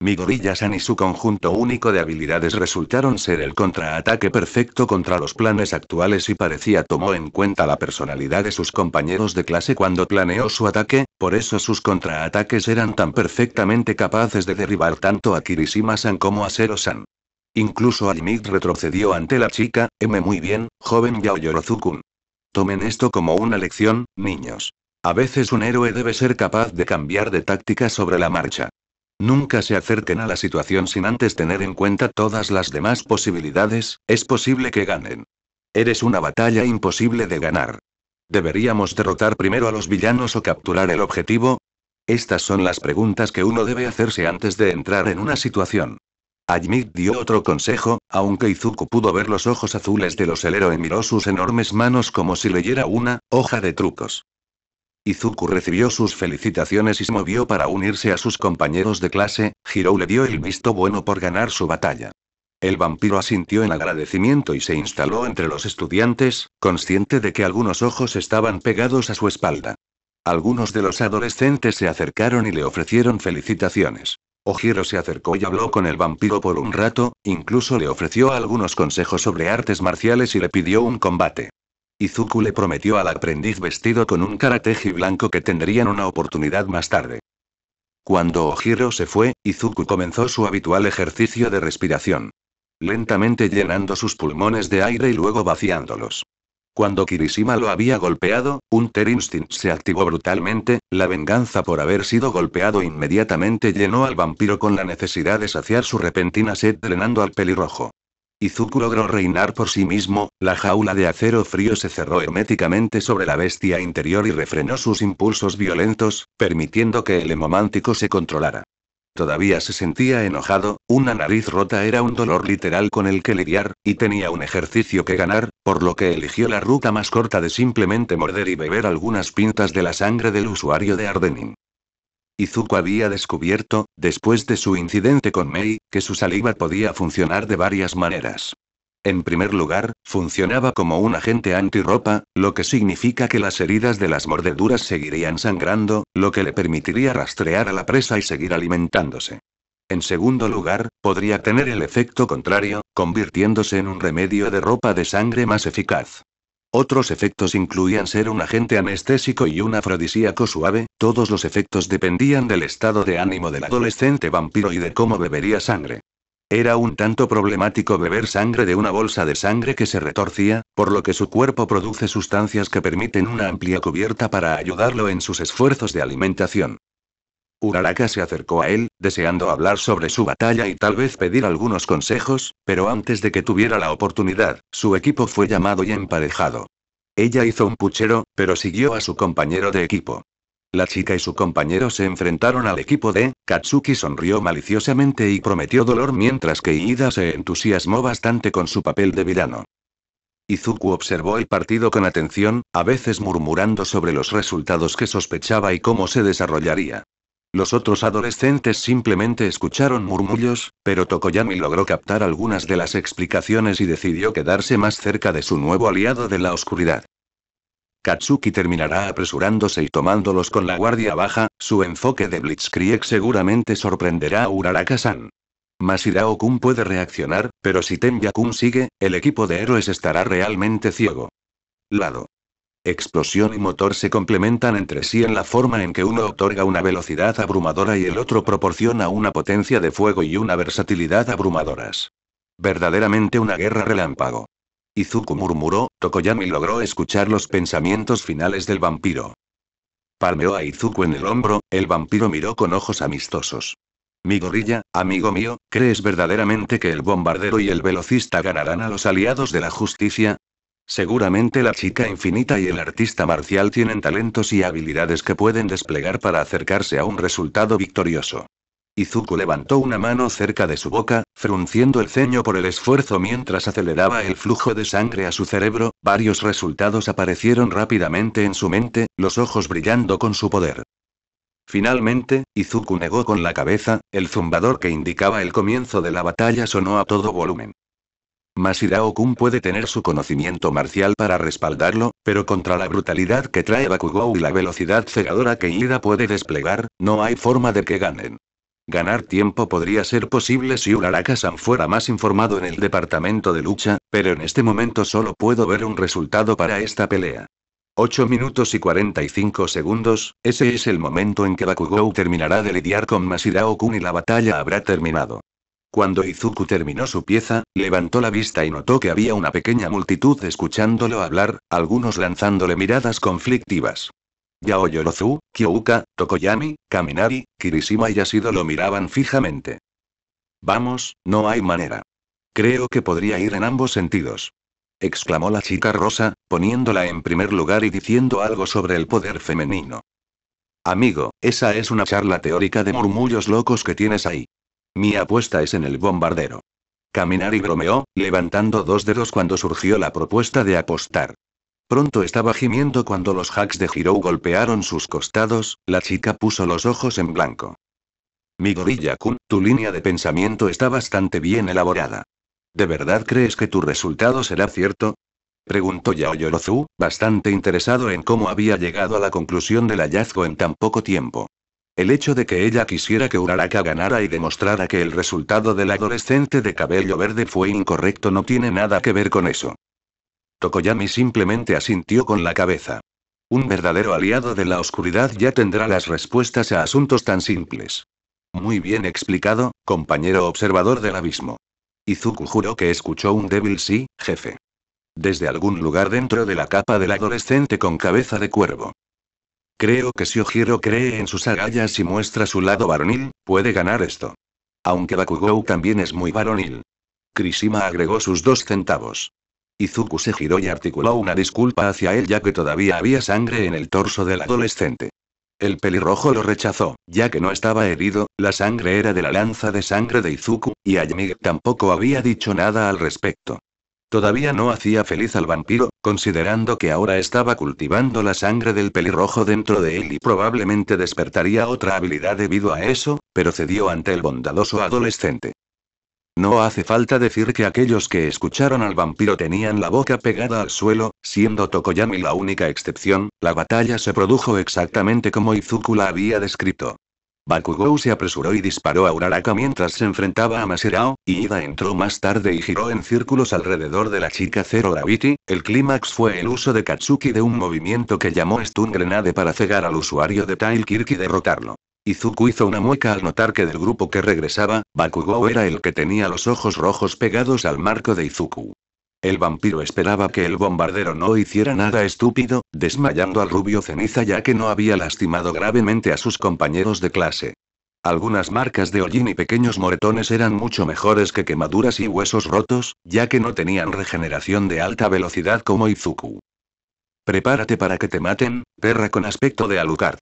Mi San y su conjunto único de habilidades resultaron ser el contraataque perfecto contra los planes actuales y parecía tomó en cuenta la personalidad de sus compañeros de clase cuando planeó su ataque, por eso sus contraataques eran tan perfectamente capaces de derribar tanto a Kirishima-san como a Zero-san. Incluso Almit retrocedió ante la chica, M muy bien, joven yaoyorozukun. Tomen esto como una lección, niños. A veces un héroe debe ser capaz de cambiar de táctica sobre la marcha. Nunca se acerquen a la situación sin antes tener en cuenta todas las demás posibilidades, es posible que ganen. Eres una batalla imposible de ganar. ¿Deberíamos derrotar primero a los villanos o capturar el objetivo? Estas son las preguntas que uno debe hacerse antes de entrar en una situación. Admit dio otro consejo, aunque Izuku pudo ver los ojos azules los elero y miró sus enormes manos como si leyera una hoja de trucos. Izuku recibió sus felicitaciones y se movió para unirse a sus compañeros de clase, Hiro le dio el visto bueno por ganar su batalla. El vampiro asintió en agradecimiento y se instaló entre los estudiantes, consciente de que algunos ojos estaban pegados a su espalda. Algunos de los adolescentes se acercaron y le ofrecieron felicitaciones. Ojiro se acercó y habló con el vampiro por un rato, incluso le ofreció algunos consejos sobre artes marciales y le pidió un combate. Izuku le prometió al aprendiz vestido con un karateji blanco que tendrían una oportunidad más tarde. Cuando Ojiro se fue, Izuku comenzó su habitual ejercicio de respiración. Lentamente llenando sus pulmones de aire y luego vaciándolos. Cuando Kirishima lo había golpeado, un Ter Instinct se activó brutalmente, la venganza por haber sido golpeado inmediatamente llenó al vampiro con la necesidad de saciar su repentina sed drenando al pelirrojo. Izuku logró reinar por sí mismo, la jaula de acero frío se cerró herméticamente sobre la bestia interior y refrenó sus impulsos violentos, permitiendo que el hemomántico se controlara. Todavía se sentía enojado, una nariz rota era un dolor literal con el que lidiar, y tenía un ejercicio que ganar, por lo que eligió la ruta más corta de simplemente morder y beber algunas pintas de la sangre del usuario de Ardenin. Izuku había descubierto, después de su incidente con Mei, que su saliva podía funcionar de varias maneras. En primer lugar, funcionaba como un agente antirropa, lo que significa que las heridas de las mordeduras seguirían sangrando, lo que le permitiría rastrear a la presa y seguir alimentándose. En segundo lugar, podría tener el efecto contrario, convirtiéndose en un remedio de ropa de sangre más eficaz. Otros efectos incluían ser un agente anestésico y un afrodisíaco suave, todos los efectos dependían del estado de ánimo del adolescente vampiro y de cómo bebería sangre. Era un tanto problemático beber sangre de una bolsa de sangre que se retorcía, por lo que su cuerpo produce sustancias que permiten una amplia cubierta para ayudarlo en sus esfuerzos de alimentación. Uraraka se acercó a él, deseando hablar sobre su batalla y tal vez pedir algunos consejos, pero antes de que tuviera la oportunidad, su equipo fue llamado y emparejado. Ella hizo un puchero, pero siguió a su compañero de equipo. La chica y su compañero se enfrentaron al equipo de Katsuki sonrió maliciosamente y prometió dolor mientras que Iida se entusiasmó bastante con su papel de villano. Izuku observó el partido con atención, a veces murmurando sobre los resultados que sospechaba y cómo se desarrollaría. Los otros adolescentes simplemente escucharon murmullos, pero Tokoyami logró captar algunas de las explicaciones y decidió quedarse más cerca de su nuevo aliado de la oscuridad. Katsuki terminará apresurándose y tomándolos con la guardia baja, su enfoque de Blitzkrieg seguramente sorprenderá a Uraraka-san. Masidao-kun puede reaccionar, pero si Tenya-kun sigue, el equipo de héroes estará realmente ciego. Lado. Explosión y motor se complementan entre sí en la forma en que uno otorga una velocidad abrumadora y el otro proporciona una potencia de fuego y una versatilidad abrumadoras. Verdaderamente una guerra relámpago. Izuku murmuró, Tokoyami logró escuchar los pensamientos finales del vampiro. Palmeó a Izuku en el hombro, el vampiro miró con ojos amistosos. Mi gorilla, amigo mío, ¿crees verdaderamente que el bombardero y el velocista ganarán a los aliados de la justicia? Seguramente la chica infinita y el artista marcial tienen talentos y habilidades que pueden desplegar para acercarse a un resultado victorioso. Izuku levantó una mano cerca de su boca, frunciendo el ceño por el esfuerzo mientras aceleraba el flujo de sangre a su cerebro, varios resultados aparecieron rápidamente en su mente, los ojos brillando con su poder. Finalmente, Izuku negó con la cabeza, el zumbador que indicaba el comienzo de la batalla sonó a todo volumen. Masirao Kun puede tener su conocimiento marcial para respaldarlo, pero contra la brutalidad que trae Bakugou y la velocidad cegadora que Ida puede desplegar, no hay forma de que ganen. Ganar tiempo podría ser posible si Uraraka-san fuera más informado en el departamento de lucha, pero en este momento solo puedo ver un resultado para esta pelea. 8 minutos y 45 segundos, ese es el momento en que Bakugou terminará de lidiar con Masirao Kun y la batalla habrá terminado. Cuando Izuku terminó su pieza, levantó la vista y notó que había una pequeña multitud escuchándolo hablar, algunos lanzándole miradas conflictivas. Yaoyorozu, Lozu, Kyouka, Tokoyami, Kaminari, Kirishima y Asido lo miraban fijamente. Vamos, no hay manera. Creo que podría ir en ambos sentidos. Exclamó la chica rosa, poniéndola en primer lugar y diciendo algo sobre el poder femenino. Amigo, esa es una charla teórica de murmullos locos que tienes ahí. Mi apuesta es en el bombardero. Caminar y bromeó, levantando dos dedos cuando surgió la propuesta de apostar. Pronto estaba gimiendo cuando los hacks de Girou golpearon sus costados, la chica puso los ojos en blanco. Mi gorilla Kun, tu línea de pensamiento está bastante bien elaborada. ¿De verdad crees que tu resultado será cierto? Preguntó Yaoyorozu, bastante interesado en cómo había llegado a la conclusión del hallazgo en tan poco tiempo. El hecho de que ella quisiera que Uraraka ganara y demostrara que el resultado del adolescente de cabello verde fue incorrecto no tiene nada que ver con eso. Tokoyami simplemente asintió con la cabeza. Un verdadero aliado de la oscuridad ya tendrá las respuestas a asuntos tan simples. Muy bien explicado, compañero observador del abismo. Izuku juró que escuchó un débil sí, jefe. Desde algún lugar dentro de la capa del adolescente con cabeza de cuervo. Creo que si Ojiro cree en sus agallas y muestra su lado varonil, puede ganar esto. Aunque Bakugou también es muy varonil. Krishima agregó sus dos centavos. Izuku se giró y articuló una disculpa hacia él ya que todavía había sangre en el torso del adolescente. El pelirrojo lo rechazó, ya que no estaba herido, la sangre era de la lanza de sangre de Izuku, y Ayamig tampoco había dicho nada al respecto. Todavía no hacía feliz al vampiro, considerando que ahora estaba cultivando la sangre del pelirrojo dentro de él y probablemente despertaría otra habilidad debido a eso, pero cedió ante el bondadoso adolescente. No hace falta decir que aquellos que escucharon al vampiro tenían la boca pegada al suelo, siendo Tokoyami la única excepción, la batalla se produjo exactamente como Izuku la había descrito. Bakugou se apresuró y disparó a Uraraka mientras se enfrentaba a Maserao, y Ida entró más tarde y giró en círculos alrededor de la chica Zero Gravity. El clímax fue el uso de Katsuki de un movimiento que llamó Stun Grenade para cegar al usuario de Tail Kirk y derrotarlo. Izuku hizo una mueca al notar que del grupo que regresaba, Bakugou era el que tenía los ojos rojos pegados al marco de Izuku. El vampiro esperaba que el bombardero no hiciera nada estúpido, desmayando al rubio ceniza ya que no había lastimado gravemente a sus compañeros de clase. Algunas marcas de hollín y pequeños moretones eran mucho mejores que quemaduras y huesos rotos, ya que no tenían regeneración de alta velocidad como Izuku. Prepárate para que te maten, perra con aspecto de alucard.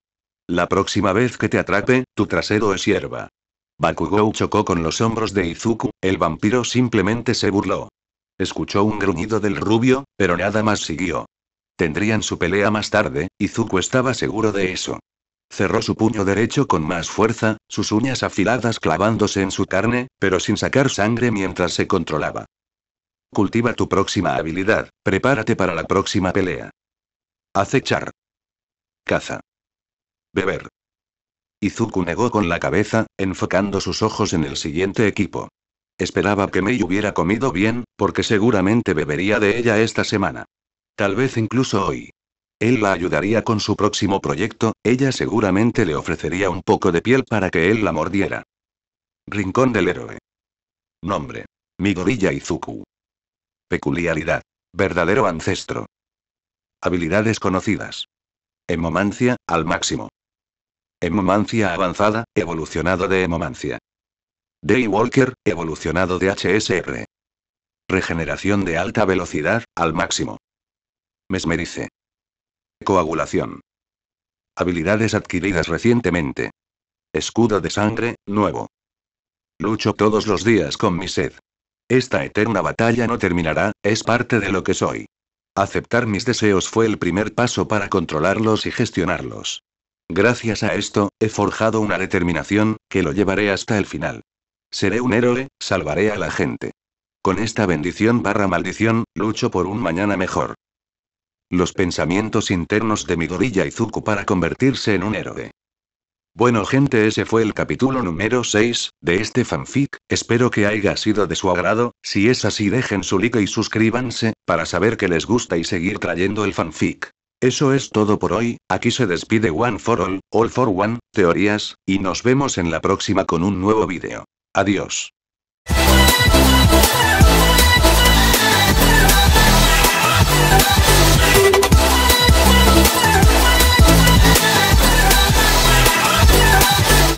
La próxima vez que te atrape, tu trasero es hierba. Bakugou chocó con los hombros de Izuku, el vampiro simplemente se burló. Escuchó un gruñido del rubio, pero nada más siguió. Tendrían su pelea más tarde, Izuku estaba seguro de eso. Cerró su puño derecho con más fuerza, sus uñas afiladas clavándose en su carne, pero sin sacar sangre mientras se controlaba. Cultiva tu próxima habilidad, prepárate para la próxima pelea. Acechar. Caza. Beber. Izuku negó con la cabeza, enfocando sus ojos en el siguiente equipo. Esperaba que Mei hubiera comido bien, porque seguramente bebería de ella esta semana. Tal vez incluso hoy. Él la ayudaría con su próximo proyecto, ella seguramente le ofrecería un poco de piel para que él la mordiera. Rincón del héroe. Nombre. Migorilla Izuku. Peculiaridad. Verdadero ancestro. Habilidades conocidas. Emomancia, al máximo. Emomancia avanzada, evolucionado de emomancia. Day Walker, evolucionado de HSR. Regeneración de alta velocidad, al máximo. Mesmerice. Coagulación. Habilidades adquiridas recientemente. Escudo de sangre, nuevo. Lucho todos los días con mi sed. Esta eterna batalla no terminará, es parte de lo que soy. Aceptar mis deseos fue el primer paso para controlarlos y gestionarlos. Gracias a esto, he forjado una determinación, que lo llevaré hasta el final. Seré un héroe, salvaré a la gente. Con esta bendición barra maldición, lucho por un mañana mejor. Los pensamientos internos de Midoriya y para convertirse en un héroe. Bueno gente, ese fue el capítulo número 6, de este fanfic, espero que haya sido de su agrado, si es así dejen su like y suscríbanse, para saber que les gusta y seguir trayendo el fanfic. Eso es todo por hoy, aquí se despide One for All, All for One, teorías, y nos vemos en la próxima con un nuevo video. Adiós.